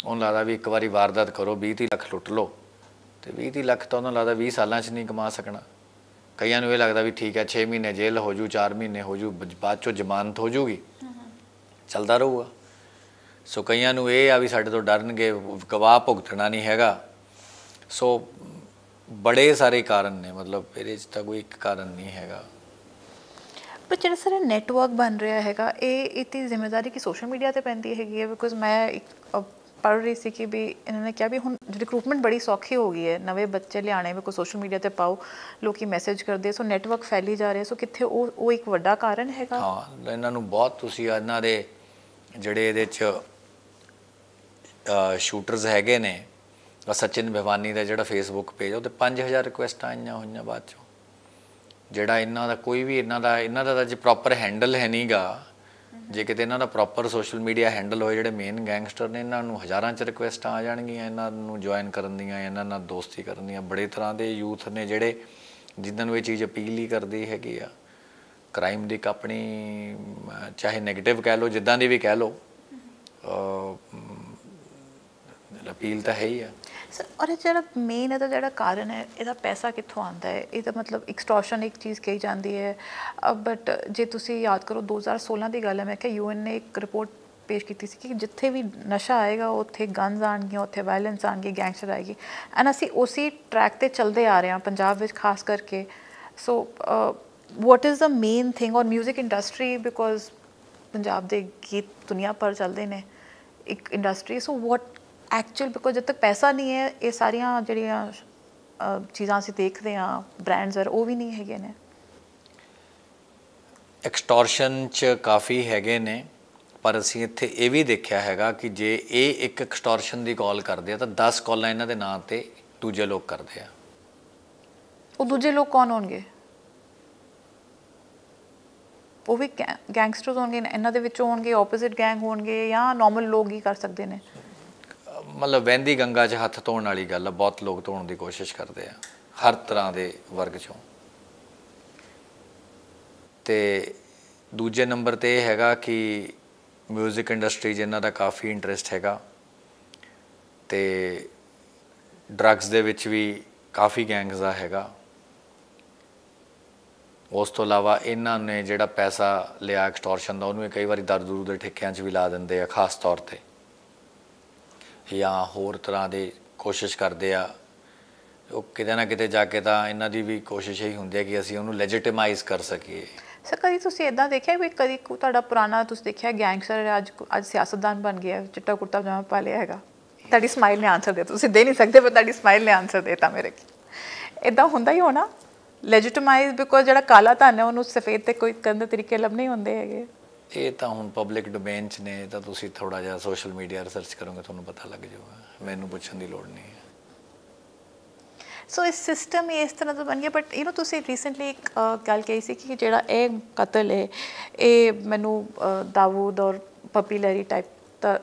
ਉਹਨਾਂ ਲੱਗਦਾ ਵੀ ਇੱਕ ਵਾਰੀ ਵਾਰਦਾਤ ਕਰੋ 20 30 ਲੱਖ ਲੁੱਟ ਲਓ ਤੇ 20 30 ਲੱਖ ਤਾਂ ਉਹਨਾਂ ਲੱਗਦਾ 20 ਸਾਲਾਂ 'ਚ ਨਹੀਂ ਕਮਾ ਸਕਣਾ ਕਈਆਂ ਨੂੰ ਇਹ ਲੱਗਦਾ ਵੀ ਠੀਕ ਹੈ 6 ਮਹੀਨੇ ਜੇਲ੍ਹ ਹੋ ਜੂ 4 ਮਹੀਨੇ ਹੋ ਜੂ ਬਾਅਦ ਚੋਂ ਜ਼ਮਾਨਤ ਹੋ ਜੂਗੀ ਚੱਲਦਾ ਰਹੂਗਾ ਸੋ ਕਈਆਂ ਨੂੰ ਇਹ ਆ ਵੀ ਸਾਡੇ ਤੋਂ ਡਰਨਗੇ ਗਵਾਹ ਭੁਗਤਣਾ ਨਹੀਂ ਹੈਗਾ ਸੋ ਬੜੇ ਸਾਰੇ ਕਾਰਨ ਨੇ ਮਤਲਬ ਇਹਦੇ 'ਚ ਤਾਂ ਕੋਈ ਇੱਕ ਕਾਰਨ ਨਹੀਂ ਹੈਗਾ ਪਰ ਜਿਹੜਾ ਸਾਰਾ ਨੈਟਵਰਕ ਬਣ ਰਿਹਾ ਹੈਗਾ ਇਹ ਇਤੀ ਜ਼ਿੰਮੇਵਾਰੀ ਕਿ ਸੋਸ਼ਲ ਮੀਡੀਆ ਤੇ ਪੈਂਦੀ ਹੈਗੀ ਹੈ ਬਿਕੋਜ਼ ਮੈਂ ਇੱਕ ਪੜ੍ਹ ਰਹੀ ਸੀ ਕਿ ਵੀ ਇਹਨਾਂ ਨੇ ਕਿਹਾ ਵੀ ਹੁਣ ਰਿਕਰੂਟਮੈਂਟ ਬੜੀ ਸੌਖੀ ਹੋ ਗਈ ਹੈ ਨਵੇਂ ਬੱਚੇ ਲਿਆਣੇ ਵੀ ਕੋ ਸੋਸ਼ਲ ਮੀਡੀਆ ਤੇ ਪਾਓ ਲੋਕੀ ਮੈਸੇਜ ਕਰਦੇ ਸੋ ਨੈਟਵਰਕ ਫੈਲੀ ਜਾ ਰਿਹਾ ਸੋ ਕਿੱਥੇ ਉਹ ਉਹ ਇੱਕ ਵੱਡਾ ਕਾਰਨ ਹੈਗਾ ਹਾਂ ਇਹਨਾਂ ਨੂੰ ਬਹੁਤ ਤੁਸੀਂ ਇਹਨਾਂ ਦੇ ਜਿਹੜੇ ਇਹਦੇ ਚ ਸ਼ੂਟਰਸ ਹੈਗੇ ਨੇ ਸਚਿਨ ਭਵਾਨੀ ਦਾ ਜਿਹੜਾ ਫੇਸਬੁੱਕ ਪੇਜ ਉਹ ਤੇ 5000 ਰਿਕੁਐਸਟਾਂ ਆਈਆਂ ਹੋਈਆਂ ਬਾਅਦ ਚ ਜਿਹੜਾ ਇਹਨਾਂ ਦਾ ਕੋਈ ਵੀ ਇਹਨਾਂ ਦਾ ਇਹਨਾਂ ਦਾ ਜੇ ਪ੍ਰੋਪਰ ਹੈਂਡਲ ਹੈ ਨਹੀਂਗਾ ਜੇ ਕਿਤੇ ਇਹਨਾਂ ਦਾ ਪ੍ਰੋਪਰ ਸੋਸ਼ਲ ਮੀਡੀਆ ਹੈਂਡਲ ਹੋਏ ਜਿਹੜੇ ਮੇਨ ਗੈਂਗਸਟਰ ਨੇ ਇਹਨਾਂ ਨੂੰ ਹਜ਼ਾਰਾਂ ਚ ਰਿਕੁਐਸਟਾਂ ਆ ਜਾਣਗੀਆਂ ਇਹਨਾਂ ਨੂੰ ਜੁਆਇਨ ਕਰਨ ਦੀਆਂ ਇਹਨਾਂ ਨਾਲ ਦੋਸਤੀ ਕਰਨ ਦੀਆਂ ਬੜੇ ਤਰ੍ਹਾਂ ਦੇ ਯੂਥ ਨੇ ਜਿਹੜੇ ਜਿੱਦਾਂ ਨੂੰ ਇਹ ਚੀਜ਼ ਅਪੀਲ ਹੀ ਕਰਦੀ ਹੈਗੀ ਆ ਕ੍ਰਾਈਮ ਦੀ ਆਪਣੀ ਚਾਹੇ 네ਗੇਟਿਵ ਕਹਿ ਲੋ ਜਿੱਦਾਂ ਦੀ ਵੀ ਕਹਿ ਲੋ ਅ ਅਪੀਲ ਤਾਂ ਹੈ ਹੀ ਆ ਸਰ ਔਰ ਇਹ ਜਿਹੜਾ ਮੇਨ ਇਹਦਾ ਜਿਹੜਾ ਕਾਰਨ ਹੈ ਇਹਦਾ ਪੈਸਾ ਕਿੱਥੋਂ ਆਉਂਦਾ ਹੈ ਇਹਦਾ ਮਤਲਬ ਐਕਸਟ੍ਰੋਸ਼ਨ ਇੱਕ ਚੀਜ਼ ਕਹੀ ਜਾਂਦੀ ਹੈ ਬਟ ਜੇ ਤੁਸੀਂ ਯਾਦ ਕਰੋ 2016 ਦੀ ਗੱਲ ਹੈ ਮੈਂ ਕਿ ਯੂਐਨ ਨੇ ਇੱਕ ਰਿਪੋਰਟ ਪੇਸ਼ ਕੀਤੀ ਸੀ ਕਿ ਜਿੱਥੇ ਵੀ ਨਸ਼ਾ ਆਏਗਾ ਉੱਥੇ ਗਨਸ ਆਣਗੀਆਂ ਉੱਥੇ ਵਾਇਲੈਂਸ ਆਣਗੀ ਗੈਂਗਸਟਰ ਆਏਗੀ ਐਂਡ ਅਸੀਂ ਉਸੇ ਟਰੈਕ ਤੇ ਚੱਲਦੇ ਆ ਰਹੇ ਹਾਂ ਪੰਜਾਬ ਵਿੱਚ ਖਾਸ ਕਰਕੇ so what is the main thing or 뮤직 industry because Punjab ਦੇ ਗੀਤ ਦੁਨੀਆ ਪਰ ਚੱਲਦੇ ਨੇ ਇੱਕ industry so what actual because ਜਦ ਤੱਕ ਪੈਸਾ ਨਹੀਂ ਹੈ ਇਹ ਸਾਰੀਆਂ ਜਿਹੜੀਆਂ ਚੀਜ਼ਾਂ ਅਸੀਂ ਦੇਖਦੇ ਆ ਬ੍ਰਾਂਡਸ ਆ ਉਹ ਵੀ ਨਹੀਂ ਹੈਗੇ ਨੇ ਐਕਸਟੋਰਸ਼ਨ ਚ ਕਾਫੀ ਹੈਗੇ ਨੇ ਪਰ ਅਸੀਂ ਇੱਥੇ ਇਹ ਵੀ ਦੇਖਿਆ ਹੈਗਾ ਕਿ ਜੇ ਇਹ ਇੱਕ ਐਕਸਟੋਰਸ਼ਨ ਦੀ ਕਾਲ ਕਰਦੇ ਆ ਤਾਂ 10 ਕਾਲਾਂ ਇਹਨਾਂ ਦੇ ਨਾਂ ਤੇ ਦੂਜੇ ਲੋਕ ਕਰਦੇ ਆ ਉਹ ਦੂਜੇ ਲੋਕ ਕੌਣ ਹੋਣਗੇ ਉਹ ਵੀ ਗੈਂਗਸਟਰਸ ਹੋਣਗੇ ਇਹਨਾਂ ਦੇ ਵਿੱਚ ਹੋਣਗੇ ਆਪੋਜ਼ਿਟ ਗੈਂਗ ਹੋਣਗੇ ਜਾਂ ਨਾਰਮਲ ਲੋਕ ਹੀ ਕਰ ਸਕਦੇ ਨੇ ਮਤਲਬ ਵਹਿੰਦੀ ਗੰਗਾ 'ਚ ਹੱਥ ਧੋਣ ਵਾਲੀ ਗੱਲ ਆ ਬਹੁਤ ਲੋਕ ਧੋਣ ਦੀ ਕੋਸ਼ਿਸ਼ ਕਰਦੇ ਆ ਹਰ ਤਰ੍ਹਾਂ ਦੇ ਵਰਗ 'ਚੋਂ ਤੇ ਦੂਜੇ ਨੰਬਰ ਤੇ ਇਹ ਹੈਗਾ ਕਿ 뮤직 ਇੰਡਸਟਰੀ ਜਿਨ੍ਹਾਂ ਦਾ ਕਾਫੀ ਇੰਟਰਸਟ ਹੈਗਾ ਤੇ ਡਰੱਗਸ ਦੇ ਵਿੱਚ ਵੀ ਕਾਫੀ ਗੈਂਗਸ ਦਾ ਹੈਗਾ ਉਸ ਤੋਂ ਇਲਾਵਾ ਇਹਨਾਂ ਨੇ ਜਿਹੜਾ ਪੈਸਾ ਲਿਆ ਐਕਸਟੋਰਸ਼ਨ ਦਾ ਉਹਨੂੰ ਕਈ ਵਾਰੀ ਦਰਦੂਰ ਦੇ ਠੇਕਿਆਂ 'ਚ ਵੀ ਲਾ ਦਿੰਦੇ ਆ ਖਾਸ ਤੌਰ ਤੇ ਜਾਂ ਹੋਰ ਤਰ੍ਹਾਂ ਦੇ ਕੋਸ਼ਿਸ਼ ਕਰਦੇ ਆ ਉਹ ਕਿਤੇ ਨਾ ਕਿਤੇ ਜਾ ਕੇ ਤਾਂ ਇਹਨਾਂ ਦੀ ਵੀ ਕੋਸ਼ਿਸ਼ ਹੀ ਹੁੰਦੀ ਹੈ ਕਿ ਅਸੀਂ ਉਹਨੂੰ ਲੈਜੀਟਿਮਾਈਜ਼ ਕਰ ਸਕੀਏ ਸਰ ਕਦੀ ਤੁਸੀਂ ਇਦਾਂ ਦੇਖਿਆ ਵੀ ਕਦੀ ਤੁਹਾਡਾ ਪੁਰਾਣਾ ਤੁਸੀਂ ਦੇਖਿਆ ਗੈਂਗਸਟਰ ਅੱਜ ਅੱਜ ਸਿਆਸਤਦਾਨ ਬਣ ਗਿਆ ਚਿੱਟਾ ਕੁਰਤਾ ਪਜਾਮਾ ਪਾ ਲਿਆ ਹੈਗਾ ਤੁਹਾਡੀ ਸਮਾਈਲ ਨੇ ਆਨਸਰ ਦੇ ਤੁਸੀਂ ਦੇ ਨਹੀਂ ਸਕਦੇ ਪਰ ਤੁਹਾਡੀ ਸਮਾਈਲ ਨੇ ਆਨਸਰ ਦੇਤਾ ਮੇਰੇ ਇਦਾਂ ਹੁੰਦਾ ਹੀ ਹੋਣਾ ਲੈਜੀਟਿਮਾਈਜ਼ ਬਿਕੋਜ਼ ਜਿਹੜਾ ਕਾਲਾ ਧਨ ਹੈ ਉਹਨੂੰ ਸਫੇਦ ਤੇ ਕੋਈ ਕੰਦ ਤਰੀਕੇ ਲੱਭ ਨਹੀਂ ਹੁੰਦੇ ਹੈਗੇ ਇਹ ਤਾਂ ਹੁਣ ਪਬਲਿਕ ਡੋਮੇਨ 'ਚ ਨੇ ਤਾਂ ਤੁਸੀਂ ਥੋੜਾ ਜਿਹਾ ਸੋਸ਼ਲ ਮੀਡੀਆ ਰਿਸਰਚ ਕਰੋਗੇ ਤੁਹਾਨੂੰ ਪਤਾ ਲੱਗ ਜਾਊਗਾ ਮੈਨੂੰ ਪੁੱਛਣ ਦੀ ਲੋੜ ਨਹੀਂ ਹੈ ਸੋ ਇਸ ਸਿਸਟਮ ਇਸ ਤਰ੍ਹਾਂ ਦਾ ਬਣ ਗਿਆ ਬਟ ਯੂ نو ਤੁਸੀਂ ਰੀਸੈਂਟਲੀ ਇੱਕ ਗੱਲ ਕਹੀ ਸੀ ਕਿ ਜਿਹੜਾ ਇਹ ਕਤਲ ਹੈ ਇਹ ਮੈਨੂੰ ਦਾਊਦ ਔਰ ਪਪੀਲਰੀ ਟਾਈਪ ਤਾਂ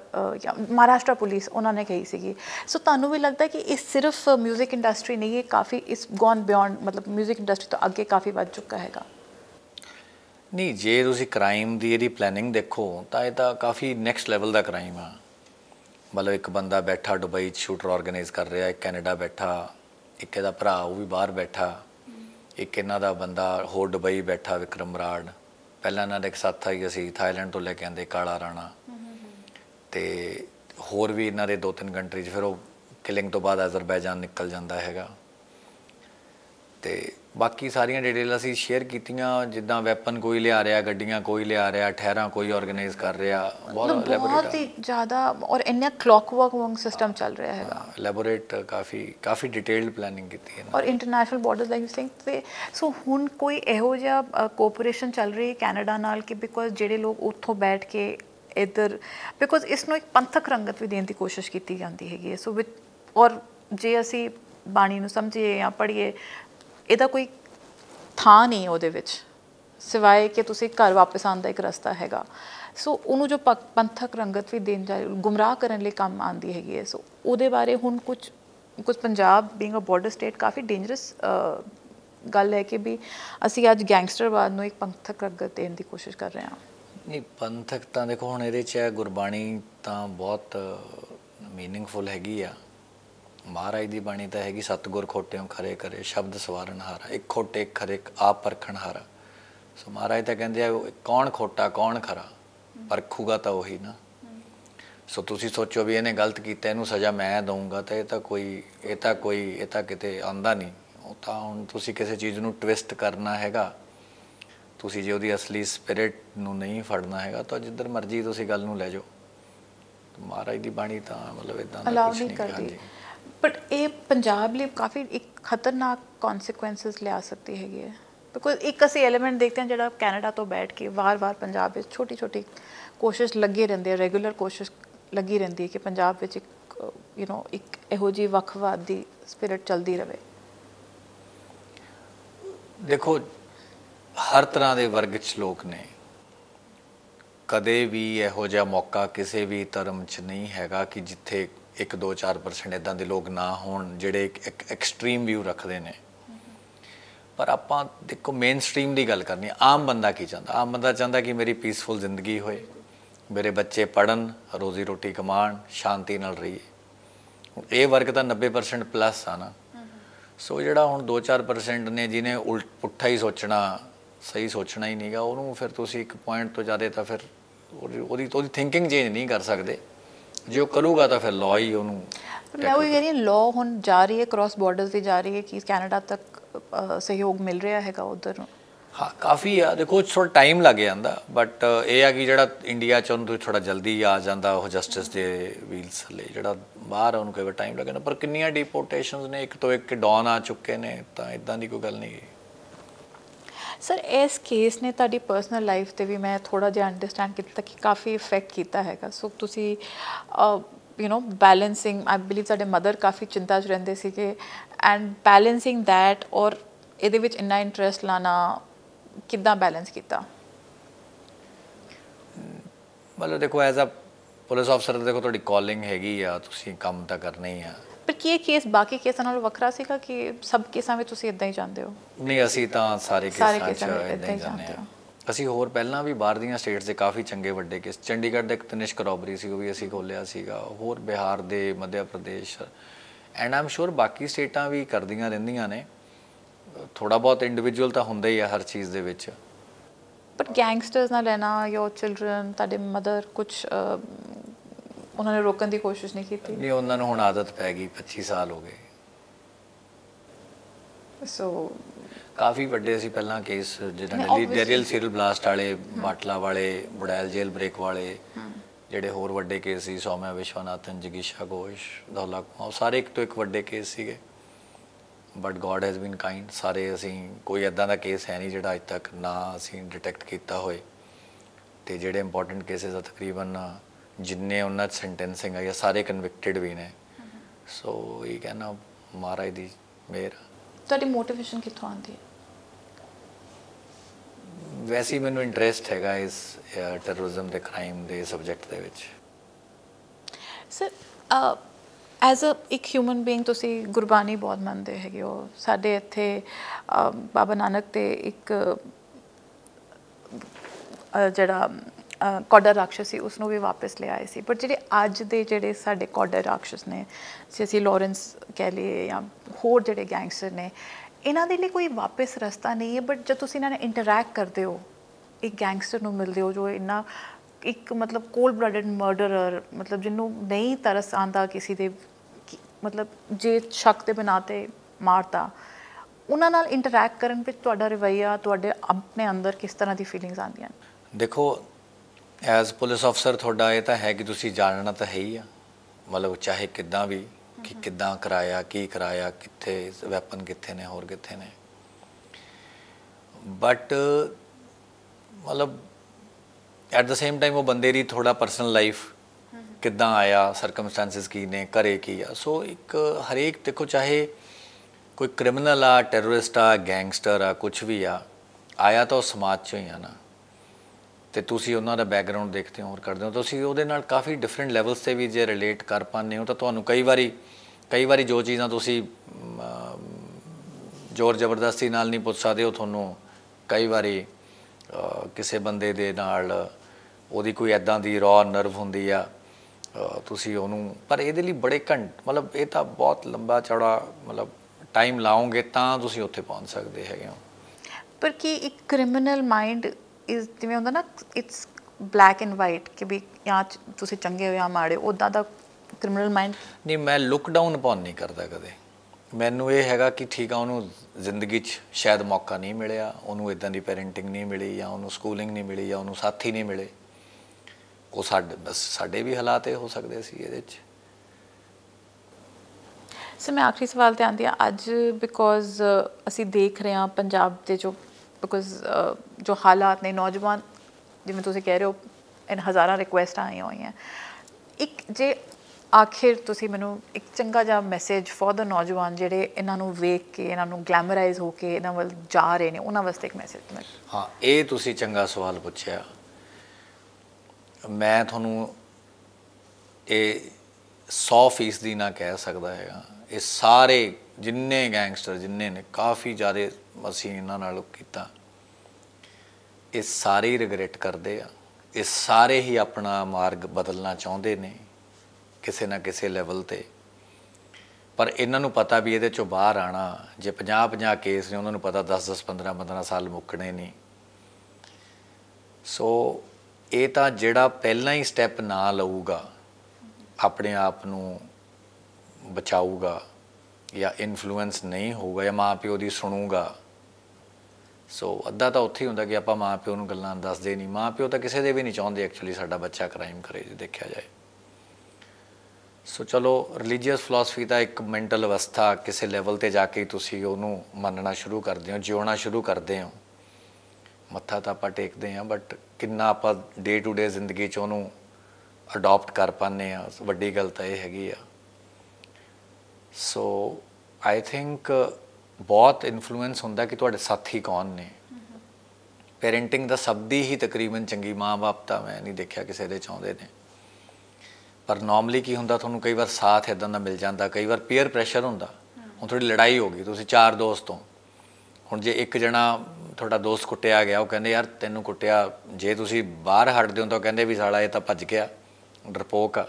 ਮਹਾਰਾਸ਼ਟਰ ਪੁਲਿਸ ਉਹਨਾਂ ਨੇ ਕਹੀ ਸੀਗੀ ਸੋ ਤੁਹਾਨੂੰ ਵੀ ਲੱਗਦਾ ਕਿ ਇਹ ਸਿਰਫ 뮤직 ਇੰਡਸਟਰੀ ਨਹੀਂ ਹੈ ਕਾਫੀ ਇਸ ਗੋਨ ਬਿਯੋਂਡ ਮਤਲਬ 뮤직 ਇੰਡਸਟਰੀ ਤੋਂ ਅੱਗੇ ਕਾਫੀ ਵੱਧ ਚੁੱਕਾ ਹੈਗਾ ਨਹੀਂ ਜੇ ਤੁਸੀਂ ਕ੍ਰਾਈਮ ਦੀ ਇਹਦੀ ਪਲੈਨਿੰਗ ਦੇਖੋ ਤਾਂ ਇਹ ਤਾਂ ਕਾਫੀ ਨੈਕਸਟ ਲੈਵਲ ਦਾ ਕ੍ਰਾਈਮ ਆ ਮਤਲਬ ਇੱਕ ਬੰਦਾ ਬੈਠਾ ਦੁਬਈ 'ਚ ਸ਼ੂਟਰ ਆਰਗੇਨਾਈਜ਼ ਕਰ ਰਿਹਾ ਇੱਕ ਕੈਨੇਡਾ ਬੈਠਾ ਇੱਕ ਇਹਦਾ ਭਰਾ ਉਹ ਵੀ ਬਾਹਰ ਬੈਠਾ ਇੱਕ ਇਹਨਾਂ ਦਾ ਬੰਦਾ ਹੋਰ ਦੁਬਈ ਬੈਠਾ ਵਿਕਰਮ ਰਾੜ ਪਹਿਲਾਂ ਇਹਨਾਂ ਦਾ ਇੱਕ ਸਾਥਾ ਹੀ ਅਸੀਂ ਥਾਈਲੈਂਡ ਤੋਂ ਲੈ ਕੇ ਆਂਦੇ ਕਾਲਾ ਰਾਣਾ ਤੇ ਹੋਰ ਵੀ ਇਹਨਾਂ ਦੇ ਦੋ ਤਿੰਨ ਕੰਟਰੀ 'ਚ ਫਿਰ ਉਹ ਕਿਲਿੰਗ ਤੋਂ ਬਾਅਦ ਅਜ਼ਰਬੈਜਾਨ ਨਿਕਲ ਜਾਂਦਾ ਹੈਗਾ ਤੇ ਬਾਕੀ ਸਾਰੀਆਂ ਡਿਟੇਲ ਅਸੀਂ ਸ਼ੇਅਰ ਕੀਤੀਆਂ ਜਿੱਦਾਂ ਵੈਪਨ ਕੋਈ ਲਿਆ ਰਿਹਾ ਗੱਡੀਆਂ ਕੋਈ ਲਿਆ ਰਿਹਾ ਠਹਿਰਾ ਕੋਈ ਆਰਗੇਨਾਈਜ਼ ਕਰ ਰਿਹਾ ਬਹੁਤ ਬਹੁਤ ਹੀ ਜ਼ਿਆਦਾ ਔਰ ਇੰਨਾ ਕਲੌਕ ਵਰਕ ਵੰਗ ਸਿਸਟਮ ਚੱਲ ਰਿਹਾ ਹੈਗਾ ਲੈਬੋਰੇਟ ਕਾਫੀ ਕਾਫੀ ਡਿਟੇਲਡ ਪਲੈਨਿੰਗ ਕੀਤੀ ਹੈ ਔਰ ਇੰਟਰਨੈਸ਼ਨਲ ਬਾਰਡਰਸ ਲਾਈਕ ਯੂ ਤੇ ਸੋ ਹੁਣ ਕੋਈ ਇਹੋ ਜਿਹਾ ਕੋਆਪਰੇਸ਼ਨ ਚੱਲ ਰਹੀ ਹੈ ਕੈਨੇਡਾ ਨਾਲ ਕਿ ਬਿਕੋਜ਼ ਜਿਹੜੇ ਲੋਕ ਉੱਥੋਂ ਬੈਠ ਕੇ ਇਧਰ ਬਿਕੋਜ਼ ਇਸ ਨੂੰ ਇੱਕ ਪੰਥਕ ਰੰਗਤ ਵੀ ਦੇਣ ਦੀ ਕੋਸ਼ਿਸ਼ ਕੀਤੀ ਜਾਂਦੀ ਹੈਗੀ ਸੋ ਔਰ ਜੇ ਅਸੀਂ ਬਾਣੀ ਨੂੰ ਸਮਝੀਏ ਜਾਂ ਪੜ੍ਹੀਏ ਇਹਦਾ ਕੋਈ ਥਾਂ ਨਹੀਂ ਉਹਦੇ ਵਿੱਚ ਸਿਵਾਏ ਕਿ ਤੁਸੀਂ ਘਰ ਵਾਪਸ ਆਉਣ ਦਾ ਇੱਕ ਰਸਤਾ ਹੈਗਾ ਸੋ ਉਹਨੂੰ ਜੋ ਪੰਥਕ ਰੰਗਤ ਵੀ ਦੇਣ ਜਾ ਗੁੰਮਰਾਹ ਕਰਨ ਲਈ ਕੰਮ ਆਂਦੀ ਹੈਗੀ ਹੈ ਸੋ ਉਹਦੇ ਬਾਰੇ ਹੁਣ ਕੁਝ ਕੁਝ Punjab being a border state ਕਾਫੀ ਡੇਂਜਰਸ ਗੱਲ ਹੈ ਕਿ ਵੀ ਅਸੀਂ ਅੱਜ ਗੈਂਗਸਟਰਵਾਦ ਨੂੰ ਇੱਕ ਪੰਥਕ ਰੰਗਤ ਦੇਣ ਦੀ ਕੋਸ਼ਿਸ਼ ਕਰ ਰਹੇ ਹਾਂ ਨਹੀਂ ਪੰਥਕ ਤਾਂ ਦੇਖੋ ਹੁਣ ਇਹਦੇ 'ਚ ਗੁਰਬਾਣੀ ਤਾਂ ਬਹੁਤ ਮੀਨਿੰਗਫੁਲ ਹੈਗੀ ਆ ਮਹਾਰਾਜ ਦੀ ਬਾਣੀ ਤਾਂ ਹੈਗੀ ਸਤਗੁਰ ਖੋਟਿਓਂ ਖਰੇ ਕਰੇ ਸ਼ਬਦ ਸਵਾਰਨ ਹਾਰਾ ਇੱਕ ਖੋਟੇ ਇੱਕ ਖਰੇ ਆਪ ਪਰਖਣ ਹਾਰਾ ਸੋ ਮਹਾਰਾਜ ਤਾਂ ਕਹਿੰਦੇ ਆ ਕੌਣ ਖੋਟਾ ਕੌਣ ਖਰਾ ਪਰਖੂਗਾ ਤਾਂ ਉਹੀ ਨਾ ਸੋ ਤੁਸੀਂ ਸੋਚੋ ਵੀ ਇਹਨੇ ਗਲਤ ਕੀਤਾ ਇਹਨੂੰ ਸਜ਼ਾ ਮੈਂ ਦਊਂਗਾ ਤਾਂ ਇਹ ਤਾਂ ਕੋਈ ਇਹ ਤਾਂ ਕੋਈ ਇਹ ਤਾਂ ਕਿਤੇ ਆਉਂਦਾ ਨਹੀਂ ਉਹ ਤਾਂ ਹੁਣ ਤੁਸੀਂ ਕਿਸੇ ਚੀਜ਼ ਨੂੰ ਟਵਿਸਟ ਕਰਨਾ ਹੈਗਾ ਤੁਸੀਂ ਜੇ ਉਹਦੀ ਅਸਲੀ ਸਪਿਰਿਟ ਨੂੰ ਨਹੀਂ ਫੜਨਾ ਹੈਗਾ ਤਾਂ ਜਿੱਧਰ ਮਰਜ਼ੀ ਤੁਸੀਂ ਗੱਲ ਨੂੰ ਲੈ ਜਾਓ ਮਹਾਰਾਜ ਦੀ ਬਾਣੀ ਤਾਂ ਮਤਲਬ ਇਦਾਂ ਦਾ ਕੁਝ ਨਹੀਂ ਕਰਦੀ ਬਟ ਇਹ ਪੰਜਾਬ ਲਈ ਕਾਫੀ ਇੱਕ ਖਤਰਨਾਕ ਕਨਸੀਕਵੈਂਸਸ ਲਿਆ ਸਕਦੀ ਹੈਗੀ ਹੈ ਬਿਕੋਜ਼ ਇੱਕ ਅਸੀਂ ਐਲੀਮੈਂਟ ਦੇਖਦੇ ਹਾਂ ਜਿਹੜਾ ਕੈਨੇਡਾ ਤੋਂ ਬੈਠ ਕੇ ਵਾਰ-ਵਾਰ ਪੰਜਾਬ ਵਿੱਚ ਛੋਟੀ-ਛੋਟੀ ਕੋਸ਼ਿਸ਼ ਲੱਗੇ ਰਹਿੰਦੇ ਆ ਰੈਗੂਲਰ ਕੋਸ਼ਿਸ਼ ਲੱਗੀ ਰਹਿੰਦੀ ਹੈ ਕਿ ਪੰਜਾਬ ਵਿੱਚ ਇੱਕ ਯੂ نو ਇੱਕ ਇਹੋ ਜੀ ਵੱਖਵਾਦ ਦੀ ਸਪਿਰਿਟ ਚਲਦੀ ਰਹੇ ਦੇਖੋ ਹਰ ਤਰ੍ਹਾਂ ਦੇ ਵਰਗ 'ਚ ਲੋਕ ਨੇ ਕਦੇ ਵੀ ਇਹੋ ਜਿਹਾ ਮੌਕਾ ਕਿਸੇ ਵੀ ਧਰਮ 'ਚ ਨਹੀਂ ਹੈਗਾ ਕਿ ਜਿੱਥੇ 1 2 4% ਇਦਾਂ ਦੇ ਲੋਕ ਨਾ ਹੋਣ ਜਿਹੜੇ ਇੱਕ ਐਕਸਟ੍ਰੀਮ ਵਿਊ ਰੱਖਦੇ ਨੇ ਪਰ ਆਪਾਂ ਦੇਖੋ ਮੇਨ ਸਟ੍ਰੀਮ ਦੀ ਗੱਲ ਕਰਨੀ ਆਮ ਬੰਦਾ ਕੀ ਚਾਹੁੰਦਾ ਆਮ ਬੰਦਾ ਚਾਹੁੰਦਾ ਕਿ ਮੇਰੀ ਪੀਸਫੁਲ ਜ਼ਿੰਦਗੀ ਹੋਏ ਮੇਰੇ ਬੱਚੇ ਪੜਨ ਰੋਜ਼ੀ ਰੋਟੀ ਕਮਾਣ ਸ਼ਾਂਤੀ ਨਾਲ ਰਹੀਏ ਇਹ ਵਰਗ ਤਾਂ 90% ਪਲੱਸ ਆ ਨਾ ਸੋ ਜਿਹੜਾ ਹੁਣ 2-4% ਨੇ ਜਿਨੇ ਉਲਟ ਪੁੱਠਾ ਹੀ ਸੋਚਣਾ ਸਹੀ ਸੋਚਣਾ ਹੀ ਨਹੀਂਗਾ ਉਹਨੂੰ ਫਿਰ ਤੁਸੀਂ ਇੱਕ ਪੁਆਇੰਟ ਤੋਂ ਜ਼ਿਆਦਾ ਤਾਂ ਫਿਰ ਉਹਦੀ ਉਹਦੀ ਥਿੰਕਿੰਗ ਚੇਂਜ ਨਹੀਂ ਕਰ ਸਕਦੇ ਜੇ ਉਹ ਕਰੂਗਾ ਤਾਂ ਫਿਰ ਲਾਅ ਹੀ ਉਹਨੂੰ ਮੈਂ ਉਹ ਕਹਿੰਦੀ ਲਾਅ ਹੁਣ ਜਾ ਰਹੀ ਹੈ ਕ੍ਰਾਸ ਬਾਰਡਰਸ ਤੇ ਜਾ ਰਹੀ ਹੈ ਕਿ ਕੈਨੇਡਾ ਤੱਕ ਸਹਿਯੋਗ ਮਿਲ ਰਿਹਾ ਹੈਗਾ ਉਧਰ ਹਾਂ ਕਾਫੀ ਆ ਦੇਖੋ ਥੋੜਾ ਟਾਈਮ ਲੱਗ ਜਾਂਦਾ ਬਟ ਇਹ ਆ ਕਿ ਜਿਹੜਾ ਇੰਡੀਆ ਚ ਉਹਨੂੰ ਥੋੜਾ ਜਲਦੀ ਆ ਜਾਂਦਾ ਉਹ ਜਸਟਿਸ ਦੇ ਵੀਲਸ ਲਈ ਜਿਹੜਾ ਬਾਹਰ ਉਹਨੂੰ ਕਈ ਵਾਰ ਟਾਈਮ ਲੱਗਣਾ ਪਰ ਕਿੰਨੀਆਂ ਡਿਪੋਰਟੇਸ਼ਨਸ ਨੇ ਇੱਕ ਤੋਂ ਇੱਕ ਡੌਨ ਆ ਚੁੱਕੇ ਨੇ ਤਾਂ ਇਦਾਂ ਦੀ ਕੋਈ ਗੱਲ ਨਹੀਂ ਹੈ ਸਰ ਇਸ ਕੇਸ ਨੇ ਤੁਹਾਡੀ ਪਰਸਨਲ ਲਾਈਫ ਤੇ ਵੀ ਮੈਂ ਥੋੜਾ ਜਿਹਾ ਅੰਡਰਸਟੈਂਡ ਕੀਤਾ ਕਿ ਕਾਫੀ ਇਫੈਕਟ ਕੀਤਾ ਹੈਗਾ ਸੋ ਤੁਸੀਂ you know balancing I believe ਸਾਡੇ ਮਦਰ ਕਾਫੀ ਚਿੰਤਾ 'ਚ ਰਹਿੰਦੇ ਸੀਗੇ ਐਂਡ ਬੈਲੈਂਸਿੰਗ ਥੈਟ ਔਰ ਇਹਦੇ ਵਿੱਚ ਇੰਨਾ ਇੰਟਰਸਟ ਲਾਣਾ ਕਿੱਦਾਂ ਬੈਲੈਂਸ ਕੀਤਾ ਮਤਲਬ ਦੇਖੋ ਐਜ਼ ਅ ਪੁਲਿਸ ਅਫਸਰ ਦੇਖੋ ਤੁਹਾਡੀ ਕਾਲਿੰਗ ਹੈਗੀ ਆ ਤੁਸੀਂ ਕੰਮ ਤਾਂ ਕਰਨਾ ਹੀ ਆ ਪਰ ਕੀ ਇਹ ਕੇਸ ਬਾਕੀ ਕੇਸਾਂ ਨਾਲੋਂ ਵੱਖਰਾ ਸੀਗਾ ਕਿ ਸਭ ਕੇਸਾਂ ਵਿੱਚ ਤੁਸੀਂ ਇਦਾਂ ਹੀ ਜਾਂਦੇ ਹੋ ਨਹੀਂ ਅਸੀਂ ਤਾਂ ਸਾਰੇ ਕੇਸਾਂ 'ਚ ਇਦਾਂ ਹੀ ਜਾਂਦੇ ਹਾਂ ਅਸੀਂ ਹੋਰ ਪਹਿਲਾਂ ਵੀ ਬਾਹਰ ਦੀਆਂ ਸਟੇਟਸ ਦੇ ਕਾਫੀ ਚੰਗੇ ਵੱਡੇ ਕੇਸ ਚੰਡੀਗੜ੍ਹ ਦਾ ਇੱਕ ਤਨਿਸ਼ਕ ਰੌਬਰੀ ਸੀ ਉਹ ਵੀ ਅਸੀਂ ਖੋਲਿਆ ਸੀਗਾ ਹੋਰ ਬਿਹਾਰ ਦੇ ਮੱਧ ਪ੍ਰਦੇਸ਼ ਐਂਡ ਆਮ ਸ਼ੋਰ ਬਾਕੀ ਸਟੇਟਾਂ ਵੀ ਕਰਦੀਆਂ ਰਹਿੰਦੀਆਂ ਨੇ ਥੋੜਾ ਬਹੁਤ ਇੰਡੀਵਿਜੂਅਲ ਤਾਂ ਹੁੰਦਾ ਹੀ ਆ ਹਰ ਚੀਜ਼ ਦੇ ਵਿੱਚ ਪਰ ਗੈਂਗਸਟਰਸ ਨਾਲ ਲੈਣਾ ਯੋਰ ਚਿਲड्रन ਤੁਹਾਡੇ ਮਦਰ ਕੁਝ ਉਹਨਾਂ ਨੇ ਰੋਕਣ ਦੀ ਕੋਸ਼ਿਸ਼ ਨਹੀਂ ਕੀਤੀ ਨਹੀਂ ਉਹਨਾਂ ਨੂੰ ਹੁਣ ਆਦਤ ਪੈ ਗਈ 25 ਸਾਲ ਹੋ ਗਏ ਸੋ ਕਾਫੀ ਵੱਡੇ ਸੀ ਪਹਿਲਾਂ ਕੇਸ ਜਨਰਲੀ ਡੈਰੀਅਲ ਸੀਰੀਅਲ ਬਲਾਸਟ ਵਾਲੇ ਬਾਟਲਾ ਵਾਲੇ ਬੁੜੈਲ ਜੇਲ ਬ੍ਰੇਕ ਵਾਲੇ ਜਿਹੜੇ ਹੋਰ ਵੱਡੇ ਕੇਸ ਸੀ ਸੌਮਿਆ ਵਿਸ਼ਵਨਾਥਨ ਜਗੀਸ਼ਾ ਗੋਸ਼ ਦੌਲਾ ਕੁਮਾਰ ਸਾਰੇ ਇੱਕ ਤੋਂ ਇੱਕ ਵੱਡੇ ਕੇਸ ਸੀਗੇ but god has been kind ਸਾਰੇ ਅਸੀਂ ਕੋਈ ਐਦਾਂ ਦਾ ਕੇਸ ਹੈ ਨਹੀਂ ਜਿਹੜਾ ਅਜੇ ਤੱਕ ਨਾ ਅਸੀਂ ਡਿਟੈਕਟ ਕੀਤਾ ਹੋਏ ਤੇ ਜਿਹੜੇ ਇੰਪੋਰਟੈਂਟ ਕੇਸਸ ਆ ਤਕਰੀਬਨ ਜਿੰਨੇ ਉਹਨਾਂ ਸੈਂਟੈਂਸਿੰਗ ਆ ਜਾਂ ਸਾਰੇ ਕਨਵਿਕਟਡ ਵੀ ਨੇ ਸੋ ਇਹ ਕਹਿੰਦਾ ਮਹਾਰਾਜ ਦੀ ਮਿਹਰ ਤੁਹਾਡੀ ਮੋਟੀਵੇਸ਼ਨ ਕਿੱਥੋਂ ਆਉਂਦੀ ਹੈ ਵੈਸੀ ਮੈਨੂੰ ਇੰਟਰਸਟ ਹੈਗਾ ਇਸ ਟੈਰਰਿਜ਼ਮ ਦੇ ਕ੍ਰਾਈਮ ਦੇ ਸਬਜੈਕਟ ਦੇ ਵਿੱਚ ਸਰ ਐਜ਼ ਅ ਇੱਕ ਹਿਊਮਨ ਬੀਇੰਗ ਤੁਸੀਂ ਗੁਰਬਾਣੀ ਬਹੁਤ ਮੰਨਦੇ ਹੈਗੇ ਹੋ ਸਾਡੇ ਇੱਥੇ ਬਾਬਾ ਨਾਨਕ ਤੇ ਇੱਕ ਜਿਹੜਾ ਕੋਡਰ ਰਾਖਸ਼ ਸੀ ਉਸ ਨੂੰ ਵੀ ਵਾਪਸ ਲੈ ਆਏ ਸੀ ਪਰ ਜਿਹੜੇ ਅੱਜ ਦੇ ਜਿਹੜੇ ਸਾਡੇ ਕੋਡਰ ਰਾਖਸ਼ ਨੇ ਜਿਵੇਂ ਲਾਰੈਂਸ ਕਹ ਲਈਏ ਜਾਂ ਹੋਰ ਜਿਹੜੇ ਗੈਂਗਸਟਰ ਨੇ ਇਹਨਾਂ ਦੇ ਲਈ ਕੋਈ ਵਾਪਸ ਰਸਤਾ ਨਹੀਂ ਹੈ ਬਟ ਜਦ ਤੁਸੀਂ ਇਹਨਾਂ ਨਾਲ ਇੰਟਰੈਕਟ ਕਰਦੇ ਹੋ ਇੱਕ ਗੈਂਗਸਟਰ ਨੂੰ ਮਿਲਦੇ ਹੋ ਜੋ ਇੰਨਾ ਇੱਕ ਮਤਲਬ ਕੋਲ ਬਲੱਡਡ ਮਰਡਰਰ ਮਤਲਬ ਜਿਹਨੂੰ ਨਹੀਂ ਤਰਸ ਆਂਦਾ ਕਿਸੇ ਦੇ ਮਤਲਬ ਜੇ ਸ਼ੱਕ ਤੇ ਬਣਾਤੇ ਤੇ ਮਾਰਦਾ ਉਹਨਾਂ ਨਾਲ ਇੰਟਰੈਕਟ ਕਰਨ ਵਿੱਚ ਤੁਹਾਡਾ ਰਵਈਆ ਤੁਹਾਡੇ ਆਪਣੇ ਅੰਦਰ ਕਿਸ ਤਰ੍ਹਾਂ ਦੀ ਫੀਲਿੰਗਸ ਆਉਂਦੀਆਂ ਦੇਖੋ ਐਜ਼ ਪੁਲਿਸ ਅਫਸਰ ਤੁਹਾਡਾ ਇਹ ਤਾਂ ਹੈ ਕਿ ਤੁਸੀਂ ਜਾਣਨਾ ਤਾਂ ਹੈ ਹੀ ਆ ਮਤਲਬ ਚਾਹੇ ਕਿੱਦਾਂ ਵੀ ਕਿ ਕਿੱਦਾਂ ਕਰਾਇਆ ਕੀ ਕਰਾਇਆ ਕਿੱਥੇ ਵੈਪਨ ਕਿੱਥੇ ਨੇ ਹੋਰ ਕਿੱਥੇ ਨੇ ਬਟ ਮਤਲਬ ਐਟ ਦ ਸੇਮ ਟਾਈਮ ਉਹ ਬੰਦੇ ਦੀ ਥੋੜਾ ਪਰਸਨਲ ਲਾਈਫ ਕਿੱਦਾਂ ਆਇਆ ਸਰਕਮਸਟੈਂਸਸ ਕੀ ਨੇ ਕਰੇ ਕੀ ਆ ਸੋ ਇੱਕ ਹਰੇਕ ਦੇਖੋ ਚਾਹੇ ਕੋਈ ਕ੍ਰਿਮੀਨਲ ਆ ਟੈਰਰਿਸਟ ਆ ਗੈਂਗਸਟਰ ਆ ਕੁਝ ਵੀ ਆ ਆਇਆ ਤਾਂ ਉਹ ਸਮਾਜ ਚੋਂ ਹੀ ਆ ਨਾ ਤੇ ਤੁਸੀਂ ਉਹਨਾਂ ਦਾ ਬੈਕਗ੍ਰਾਉਂਡ ਦੇਖਦੇ ਹੋ ਔਰ ਕਰਦੇ ਹੋ ਤੁਸੀਂ ਉਹਦੇ ਨਾਲ ਕਾਫੀ ਡਿਫਰੈਂਟ ਲੈਵਲਸ ਤੇ ਵੀ ਜੇ ਰਿਲੇਟ ਕਰ ਪਾਉਂਦੇ ਹੋ ਤਾਂ ਤੁਹਾਨੂੰ ਕਈ ਵਾਰੀ ਕਈ ਵਾਰੀ ਜੋ ਚੀਜ਼ਾਂ ਤੁਸੀਂ ਜ਼ੋਰ ਜ਼ਬਰਦਸਤੀ ਨਾਲ ਨਹੀਂ ਪੁੱਛ ਸਕਦੇ ਉਹ ਤੁਹਾਨੂੰ ਕਈ ਵਾਰੀ ਕਿਸੇ ਬੰਦੇ ਦੇ ਨਾਲ ਉਹਦੀ ਕੋਈ ਐਦਾਂ ਦੀ ਰੌ ਨਰਵ ਹੁੰਦੀ ਆ ਤੁਸੀਂ ਉਹਨੂੰ ਪਰ ਇਹਦੇ ਲਈ ਬੜੇ ਘੰਟ ਮਤਲਬ ਇਹ ਤਾਂ ਬਹੁਤ ਲੰਬਾ ਚੌੜਾ ਮਤਲਬ ਟਾਈਮ ਲਾਉਂਗੇ ਤਾਂ ਤੁਸੀਂ ਉੱਥੇ ਪਹੁੰਚ ਸਕਦੇ ਹੈਗੇ ਹੋ ਪਰ ਕੀ ਇੱਕ ਕ੍ਰਿਮੀਨਲ ਮਾਈਂਡ ਇਸ ਜਿਵੇਂ ਹੁੰਦਾ ਨਾ ਇਟਸ ਬਲੈਕ ਐਂਡ ਵਾਈਟ ਕਿ ਵੀ ਜਾਂ ਤੁਸੀਂ ਚੰਗੇ ਹੋ ਜਾਂ ਮਾੜੇ ਉਦਾਂ ਦਾ ਕ੍ਰਿਮੀਨਲ ਮਾਈਂਡ ਨਹੀਂ ਮੈਂ ਲੁੱਕ ਡਾਊਨ ਪਾਉਣ ਨਹੀਂ ਕਰਦਾ ਕਦੇ ਮੈਨੂੰ ਇਹ ਹੈਗਾ ਕਿ ਠੀਕ ਆ ਉਹਨੂੰ ਜ਼ਿੰਦਗੀ 'ਚ ਸ਼ਾਇਦ ਮੌਕਾ ਨਹੀਂ ਮਿਲਿਆ ਉਹਨੂੰ ਇਦਾਂ ਦੀ ਪੈਰੈਂਟਿੰਗ ਨਹੀਂ ਮਿਲੀ ਜਾਂ ਉਹਨੂੰ ਸਕੂਲਿੰਗ ਨਹੀਂ ਮਿਲੀ ਜਾਂ ਉਹਨੂੰ ਸਾਥੀ ਨਹੀਂ ਮਿਲੇ ਉਹ ਸਾਡੇ ਸਾਡੇ ਵੀ ਹਾਲਾਤ ਇਹ ਹੋ ਸਕਦੇ ਸੀ ਇਹਦੇ 'ਚ ਸੋ ਮੈਂ ਆਖਰੀ ਸਵਾਲ ਤੇ ਆਂਦੀ ਆ ਅੱਜ ਬਿਕੋਜ਼ ਅਸੀਂ ਦੇਖ ਰਹੇ ਆ ਪੰਜਾਬ ਦੇ ਜੋ ਬਿਕੋਜ਼ uh, ਜੋ ਹਾਲਾਤ ਨੇ ਨੌਜਵਾਨ ਜਿਵੇਂ ਤੁਸੀਂ ਕਹਿ ਰਹੇ ਹੋ ਇਨ ਹਜ਼ਾਰਾਂ ਰਿਕੁਐਸਟ ਆਈਆਂ ਹੋਈਆਂ ਇੱਕ ਜੇ ਆਖਿਰ ਤੁਸੀਂ ਮੈਨੂੰ ਇੱਕ ਚੰਗਾ ਜਿਹਾ ਮੈਸੇਜ ਫॉर द ਨੌਜਵਾਨ ਜਿਹੜੇ ਇਹਨਾਂ ਨੂੰ ਵੇਖ ਕੇ ਇਹਨਾਂ ਨੂੰ ਗਲੈਮਰਾਈਜ਼ ਹੋ ਕੇ ਇਹਨਾਂ ਵੱਲ ਜਾ ਰਹੇ ਨੇ ਉਹਨਾਂ ਵਾਸਤੇ ਇੱਕ ਮੈਸੇਜ ਮੈਂ ਹਾਂ ਇਹ ਤੁਸੀਂ ਚੰਗਾ ਸਵਾਲ ਪੁੱਛਿਆ ਮੈਂ ਤੁਹਾਨੂੰ ਇਹ 100% ਦੀ ਨਾ ਕਹਿ ਸਕਦਾ ਹੈਗਾ ਇਹ ਸਾਰੇ ਜਿੰਨੇ ਗੈਂਗਸਟਰ ਜਿੰਨੇ ਨੇ ਕਾਫੀ ਜ਼ਿਆਦਾ ਅਸੀਂ ਇਹਨਾਂ ਨਾਲ ਕੀਤਾ ਇਹ ਸਾਰੇ ਰਿਗਰੈਟ ਕਰਦੇ ਆ ਇਹ ਸਾਰੇ ਹੀ ਆਪਣਾ ਮਾਰਗ ਬਦਲਣਾ ਚਾਹੁੰਦੇ ਨੇ ਕਿਸੇ ਨਾ ਕਿਸੇ ਲੈਵਲ ਤੇ ਪਰ ਇਹਨਾਂ ਨੂੰ ਪਤਾ ਵੀ ਇਹਦੇ ਚੋਂ ਬਾਹਰ ਆਣਾ ਜੇ 50 50 ਕੇਸ ਨੇ ਉਹਨਾਂ ਨੂੰ ਪਤਾ 10 10 15 15 ਸਾਲ ਮੁੱਕਣੇ ਨਹੀਂ ਸੋ ਇਹ ਤਾਂ ਜਿਹੜਾ ਪਹਿਲਾਂ ਹੀ ਸਟੈਪ ਨਾ ਲਊਗਾ ਆਪਣੇ ਆਪ ਨੂੰ ਬਚਾਊਗਾ ਜਾਂ ਇਨਫਲੂਐਂਸ ਨਹੀਂ ਹੋਊਗਾ ਜਾਂ ਮਾਪਿਓ ਦੀ ਸੁਣੂਗਾ ਸੋ ਅੱਧਾ ਤਾਂ ਉੱਥੇ ਹੀ ਹੁੰਦਾ ਕਿ ਆਪਾਂ ਮਾਂ ਪਿਓ ਨੂੰ ਗੱਲਾਂ ਦੱਸਦੇ ਨਹੀਂ ਮਾਂ ਪਿਓ ਤਾਂ ਕਿਸੇ ਦੇ ਵੀ ਨਹੀਂ ਚਾਹੁੰਦੇ ਐਕਚੁਅਲੀ ਸਾਡਾ ਬੱਚਾ ਕ੍ਰਾਈਮ ਕਰੇ ਜੇ ਦੇਖਿਆ ਜਾਏ ਸੋ ਚਲੋ ਰਿਲੀਜੀਅਸ ਫਿਲਾਸਫੀ ਦਾ ਇੱਕ ਮੈਂਟਲ ਅਵਸਥਾ ਕਿਸੇ ਲੈਵਲ ਤੇ ਜਾ ਕੇ ਤੁਸੀਂ ਉਹਨੂੰ ਮੰਨਣਾ ਸ਼ੁਰੂ ਕਰਦੇ ਹੋ ਜਿਉਣਾ ਸ਼ੁਰੂ ਕਰਦੇ ਹੋ ਮੱਥਾ ਤਾਂ ਆਪਾਂ ਟੇਕਦੇ ਆ ਬਟ ਕਿੰਨਾ ਆਪਾਂ ਡੇ ਟੂ ਡੇ ਜ਼ਿੰਦਗੀ 'ਚ ਉਹਨੂੰ ਅਡਾਪਟ ਕਰ ਪਾਨੇ ਆ ਵੱਡੀ ਗੱਲ ਤਾਂ ਇਹ ਹੈਗੀ ਆ ਸੋ ਆਈ ਥਿੰਕ ਬਹੁਤ ਇਨਫਲੂਐਂਸ ਹੁੰਦਾ ਕਿ ਤੁਹਾਡੇ ਸਾਥੀ ਕੌਣ ਨੇ ਪੈਰੈਂਟਿੰਗ ਦਾ ਸ਼ਬਦ ਹੀ ਤਕਰੀਬਨ ਚੰਗੀ ਮਾਂ-ਬਾਪ ਤਾਂ ਮੈਂ ਨਹੀਂ ਦੇਖਿਆ ਕਿਸੇ ਦੇ ਚਾਹੁੰਦੇ ਨੇ ਪਰ ਨਾਰਮਲੀ ਕੀ ਹੁੰਦਾ ਤੁਹਾਨੂੰ ਕਈ ਵਾਰ ਸਾਥ ਇਦਾਂ ਦਾ ਮਿਲ ਜਾਂਦਾ ਕਈ ਵਾਰ ਪੀਅਰ ਪ੍ਰੈਸ਼ਰ ਹੁੰਦਾ ਹੁਣ ਤੁਹਾਡੀ ਲੜਾਈ ਹੋ ਗਈ ਤੁਸੀਂ ਚਾਰ ਦੋਸਤ ਹੋ ਹੁਣ ਜੇ ਇੱਕ ਜਣਾ ਤੁਹਾਡਾ ਦੋਸਤ ਕੁੱਟਿਆ ਗਿਆ ਉਹ ਕਹਿੰਦੇ ਯਾਰ ਤੈਨੂੰ ਕੁੱਟਿਆ ਜੇ ਤੁਸੀਂ ਬਾਹਰ ਹਟਦੇ ਹੋ ਤਾਂ ਕਹਿੰਦੇ ਵੀ ਸਾਲਾ ਇਹ ਤਾਂ ਭੱਜ ਗਿਆ ਡਰਪੋਕ ਆ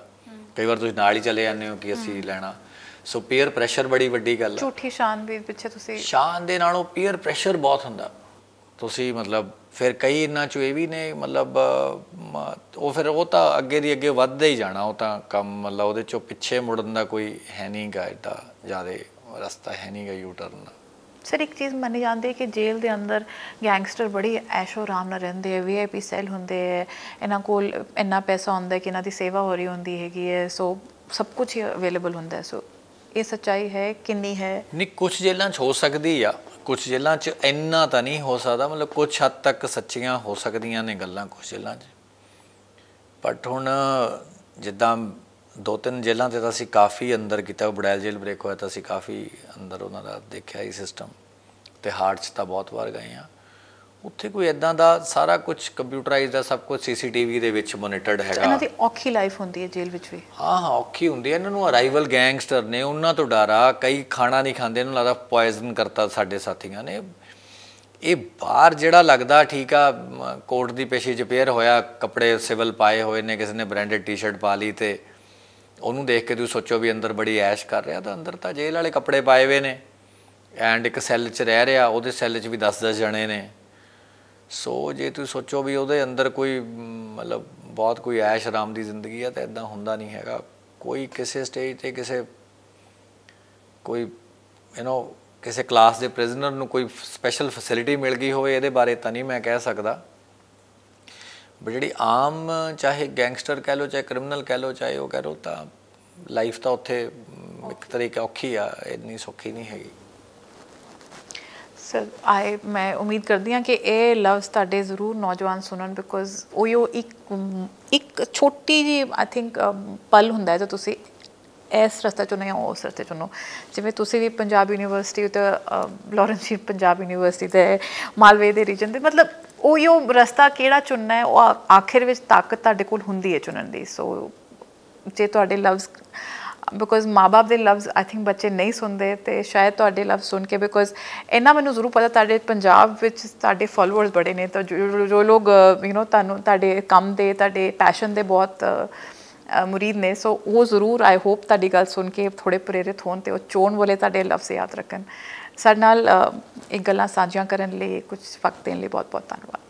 ਕਈ ਵਾਰ ਤੁਸੀਂ ਨਾਲ ਹੀ ਚਲੇ ਜਾਂਦੇ ਹੋ ਕਿ ਅਸੀਂ ਲੈਣਾ ਸੋ ਪੀਅਰ ਪ੍ਰੈਸ਼ਰ ਬੜੀ ਵੱਡੀ ਗੱਲ ਹੈ ਝੂਠੀ ਸ਼ਾਨ ਵੀ ਪਿੱਛੇ ਤੁਸੀਂ ਸ਼ਾਨ ਦੇ ਨਾਲੋਂ ਪੀਅਰ ਪ੍ਰੈਸ਼ਰ ਬਹੁਤ ਹੁੰਦਾ ਤੁਸੀਂ ਮਤਲਬ ਫਿਰ ਕਈ ਇਨਾਂ ਚੋਂ ਇਹ ਵੀ ਨੇ ਮਤਲਬ ਉਹ ਫਿਰ ਉਹ ਤਾਂ ਅੱਗੇ ਦੀ ਅੱਗੇ ਵੱਧਦਾ ਹੀ ਜਾਣਾ ਉਹ ਤਾਂ ਕੰਮ ਮਤਲਬ ਉਹਦੇ ਚੋਂ ਪਿੱਛੇ ਮੁੜਨ ਦਾ ਕੋਈ ਹੈ ਨਹੀਂ ਗਾ ਇਦਾਂ ਜਿਆਦੇ ਰਸਤਾ ਹੈ ਨਹੀਂ ਗਾ ਯੂ ਟਰਨ ਸਰ ਇੱਕ ਚੀਜ਼ ਮੰਨੀ ਜਾਂਦੀ ਹੈ ਕਿ ਜੇਲ੍ਹ ਦੇ ਅੰਦਰ ਗੈਂਗਸਟਰ ਬੜੀ ਐਸ਼ੋ ਆਰਾਮ ਨਾਲ ਰਹਿੰਦੇ ਆ ਵੀਆਈਪੀ ਸੈੱਲ ਹੁੰਦੇ ਆ ਇਹਨਾਂ ਕੋਲ ਇੰਨਾ ਪੈਸਾ ਹੁੰਦਾ ਕਿ ਇਹਨਾਂ ਦੀ ਸੇਵਾ ਹੋ ਰਹੀ ਹੁੰਦੀ ਹੈਗੀ ਹੈ ਸੋ ਸਭ ਕੁਝ ਅਵੇਲੇਬਲ ਹੁੰਦਾ ਸੋ ਇਹ ਸਚਾਈ ਹੈ ਕਿੰਨੀ ਹੈ ਨਹੀਂ ਕੁਝ ਜੇਲਾਂ 'ਚ ਹੋ ਸਕਦੀ ਆ ਕੁਝ ਜੇਲਾਂ 'ਚ ਇੰਨਾ ਤਾਂ ਨਹੀਂ ਹੋ ਸਕਦਾ ਮਤਲਬ ਕੁਝ ਹੱਦ ਤੱਕ ਸੱਚੀਆਂ ਹੋ ਸਕਦੀਆਂ ਨੇ ਗੱਲਾਂ ਕੁਝ ਜੇਲਾਂ 'ਚ ਬਟ ਹੁਣ ਜਿੱਦਾਂ ਦੋ ਤਿੰਨ ਜੇਲਾਂ ਤੇ ਤਾਂ ਅਸੀਂ ਕਾਫੀ ਅੰਦਰ ਕੀਤਾ ਬੜੈਲ ਜੇਲ ਬ੍ਰੇਕ ਹੋਇਆ ਤਾਂ ਅਸੀਂ ਕਾਫੀ ਅੰਦਰ ਉਹਨਾਂ ਦਾ ਦੇਖਿਆ ਇਹ ਸਿਸਟਮ ਤੇ ਹਾਰਟਸ 'ਚ ਤਾਂ ਬਹੁਤ ਵਾਰ ਗਏ ਆ ਉੱਥੇ ਕੋਈ ਇਦਾਂ ਦਾ ਸਾਰਾ ਕੁਝ ਕੰਪਿਊਟਰਾਈਜ਼ਡ ਹੈ ਸਭ ਕੁਝ ਸੀਸੀਟੀਵੀ ਦੇ ਵਿੱਚ ਮੋਨੀਟਰਡ ਹੈਗਾ ਇਹਨਾਂ ਦੀ ਔਖੀ ਲਾਈਫ ਹੁੰਦੀ ਹੈ ਜੇਲ੍ਹ ਵਿੱਚ ਵੀ ਹਾਂ ਹਾਂ ਔਖੀ ਹੁੰਦੀ ਹੈ ਇਹਨਾਂ ਨੂੰ ਅਰਾਈਵਲ ਗੈਂਗਸਟਰ ਨੇ ਉਹਨਾਂ ਤੋਂ ਡਰਾ ਕਈ ਖਾਣਾ ਨਹੀਂ ਖਾਂਦੇ ਇਹਨਾਂ ਨੂੰ ਲੱਗਦਾ ਪੋਇਜ਼ਨ ਕਰਤਾ ਸਾਡੇ ਸਾਥੀਆਂ ਨੇ ਇਹ ਬਾਹਰ ਜਿਹੜਾ ਲੱਗਦਾ ਠੀਕ ਆ ਕੋਰਟ ਦੀ ਪੇਸ਼ੀ ਚ ਪੇਅਰ ਹੋਇਆ ਕੱਪੜੇ ਸਿਵਲ ਪਾਏ ਹੋਏ ਨੇ ਕਿਸੇ ਨੇ ਬ੍ਰਾਂਡਡ ਟੀ-ਸ਼ਰਟ ਪਾ ਲਈ ਤੇ ਉਹਨੂੰ ਦੇਖ ਕੇ ਤੁਸੀਂ ਸੋਚੋ ਵੀ ਅੰਦਰ ਬੜੀ ਐਸ਼ ਕਰ ਰਿਹਾ ਤਾਂ ਅੰਦਰ ਤਾਂ ਜੇਲ੍ਹ ਵਾਲੇ ਕੱਪੜੇ ਪਾਏ ਹੋਏ ਨੇ ਐਂਡ ਇੱਕ ਸੈੱਲ 'ਚ ਰਹਿ ਰਿਹਾ ਉਹਦੇ ਸੈੱਲ 'ਚ ਵੀ 10-10 ਜਣੇ ਨੇ ਸੋ ਜੇ ਤੁਸੀਂ ਸੋਚੋ ਵੀ ਉਹਦੇ ਅੰਦਰ ਕੋਈ ਮਤਲਬ ਬਹੁਤ ਕੋਈ ਐਸ਼ ਆਰਾਮ ਦੀ ਜ਼ਿੰਦਗੀ ਆ ਤਾਂ ਇਦਾਂ ਹੁੰਦਾ ਨਹੀਂ ਹੈਗਾ ਕੋਈ ਕਿਸੇ ਸਟੇਜ ਤੇ ਕਿਸੇ ਕੋਈ ਯੂ نو ਕਿਸੇ ਕਲਾਸ ਦੇ ਪ੍ਰਿਜ਼ਨਰ ਨੂੰ ਕੋਈ ਸਪੈਸ਼ਲ ਫੈਸਿਲਿਟੀ ਮਿਲ ਗਈ ਹੋਵੇ ਇਹਦੇ ਬਾਰੇ ਤਾਂ ਨਹੀਂ ਮੈਂ ਕਹਿ ਸਕਦਾ ਬਟ ਜਿਹੜੀ ਆਮ ਚਾਹੇ ਗੈਂਗਸਟਰ ਕਹਿ ਲੋ ਚਾਹੇ ਕ੍ਰਿਮੀਨਲ ਕਹਿ ਲੋ ਚਾਹੇ ਉਹ ਕਹਿ ਲੋ ਤਾਂ ਲਾਈਫ ਤਾਂ ਉੱਥੇ ਇੱਕ ਤਰੀਕਾ ਔਖੀ ਆ ਇੰਨੀ ਸੌਖੀ ਨਹੀਂ ਹੈਗੀ ਸਰ ਆਈ ਮੈਂ ਉਮੀਦ ਕਰਦੀ ਹਾਂ ਕਿ ਇਹ ਲਵਸ ਤੁਹਾਡੇ ਜ਼ਰੂਰ ਨੌਜਵਾਨ ਸੁਣਨ ਬਿਕੋਜ਼ ਉਹ ਇੱਕ ਇੱਕ ਛੋਟੀ ਜੀ ਆਈ ਥਿੰਕ ਪਲ ਹੁੰਦਾ ਹੈ ਜੋ ਤੁਸੀਂ ਇਸ ਰਸਤਾ ਚੁਣੋ ਜਾਂ ਉਸ ਰਸਤੇ ਚੁਣੋ ਜਿਵੇਂ ਤੁਸੀਂ ਵੀ ਪੰਜਾਬ ਯੂਨੀਵਰਸਿਟੀ ਤੇ ਲਾਰੈਂਸ ਪੰਜਾਬ ਯੂਨੀਵਰਸਿਟੀ ਤੇ ਮਾਲਵੇ ਦੇ ਰੀਜਨ ਦੇ ਮਤਲਬ ਉਹ ਯੋ ਰਸਤਾ ਕਿਹੜਾ ਚੁਣਨਾ ਹੈ ਉਹ ਆਖਿਰ ਵਿੱਚ ਤਾਕਤ ਤੁਹਾਡੇ ਕੋਲ ਹੁੰਦੀ ਹੈ ਚੁਣਨ ਦੀ ਸੋ ਜੇ ਤੁਹਾਡੇ ਲਵਸ ਬਿਕੋਜ਼ ਮਾਪੇ ਦੇ ਲਵਜ਼ ਆਈ ਥਿੰਕ ਬੱਚੇ ਨਹੀਂ ਸੁਣਦੇ ਤੇ ਸ਼ਾਇਦ ਤੁਹਾਡੇ ਲਵ ਸੁਣ ਕੇ ਬਿਕੋਜ਼ ਇਹਨਾਂ ਮੈਨੂੰ ਜ਼ਰੂਰ ਪਤਾ ਤੁਹਾਡੇ ਪੰਜਾਬ ਵਿੱਚ ਤੁਹਾਡੇ ਫਾਲੋਅਰਸ ਬੜੇ ਨੇ ਤਾਂ ਜੋ ਲੋਕ ਯੂ نو ਤੁਹਾਨੂੰ ਤੁਹਾਡੇ ਕੰਮ ਦੇ ਤੁਹਾਡੇ ਪੈਸ਼ਨ ਦੇ ਬਹੁਤ ਮੁਰੀਦ ਨੇ ਸੋ ਉਹ ਜ਼ਰੂਰ ਆਈ ਹੋਪ ਤੁਹਾਡੀ ਗੱਲ ਸੁਣ ਕੇ ਥੋੜੇ ਪ੍ਰੇਰਿਤ ਹੋਣ ਤੇ ਉਹ ਚੋਣ ਵਾਲੇ ਤੁਹਾਡੇ ਸੇ ਯਾਦ ਰੱਖਣ ਸਾਡੇ ਨਾਲ ਇਹ ਗੱਲਾਂ ਸਾਂਝੀਆਂ ਕਰਨ ਲਈ ਕੁਝ ਵਕਤ ਦੇਣ ਲਈ ਬਹੁਤ ਬਹੁਤ ਧੰਨਵਾਦ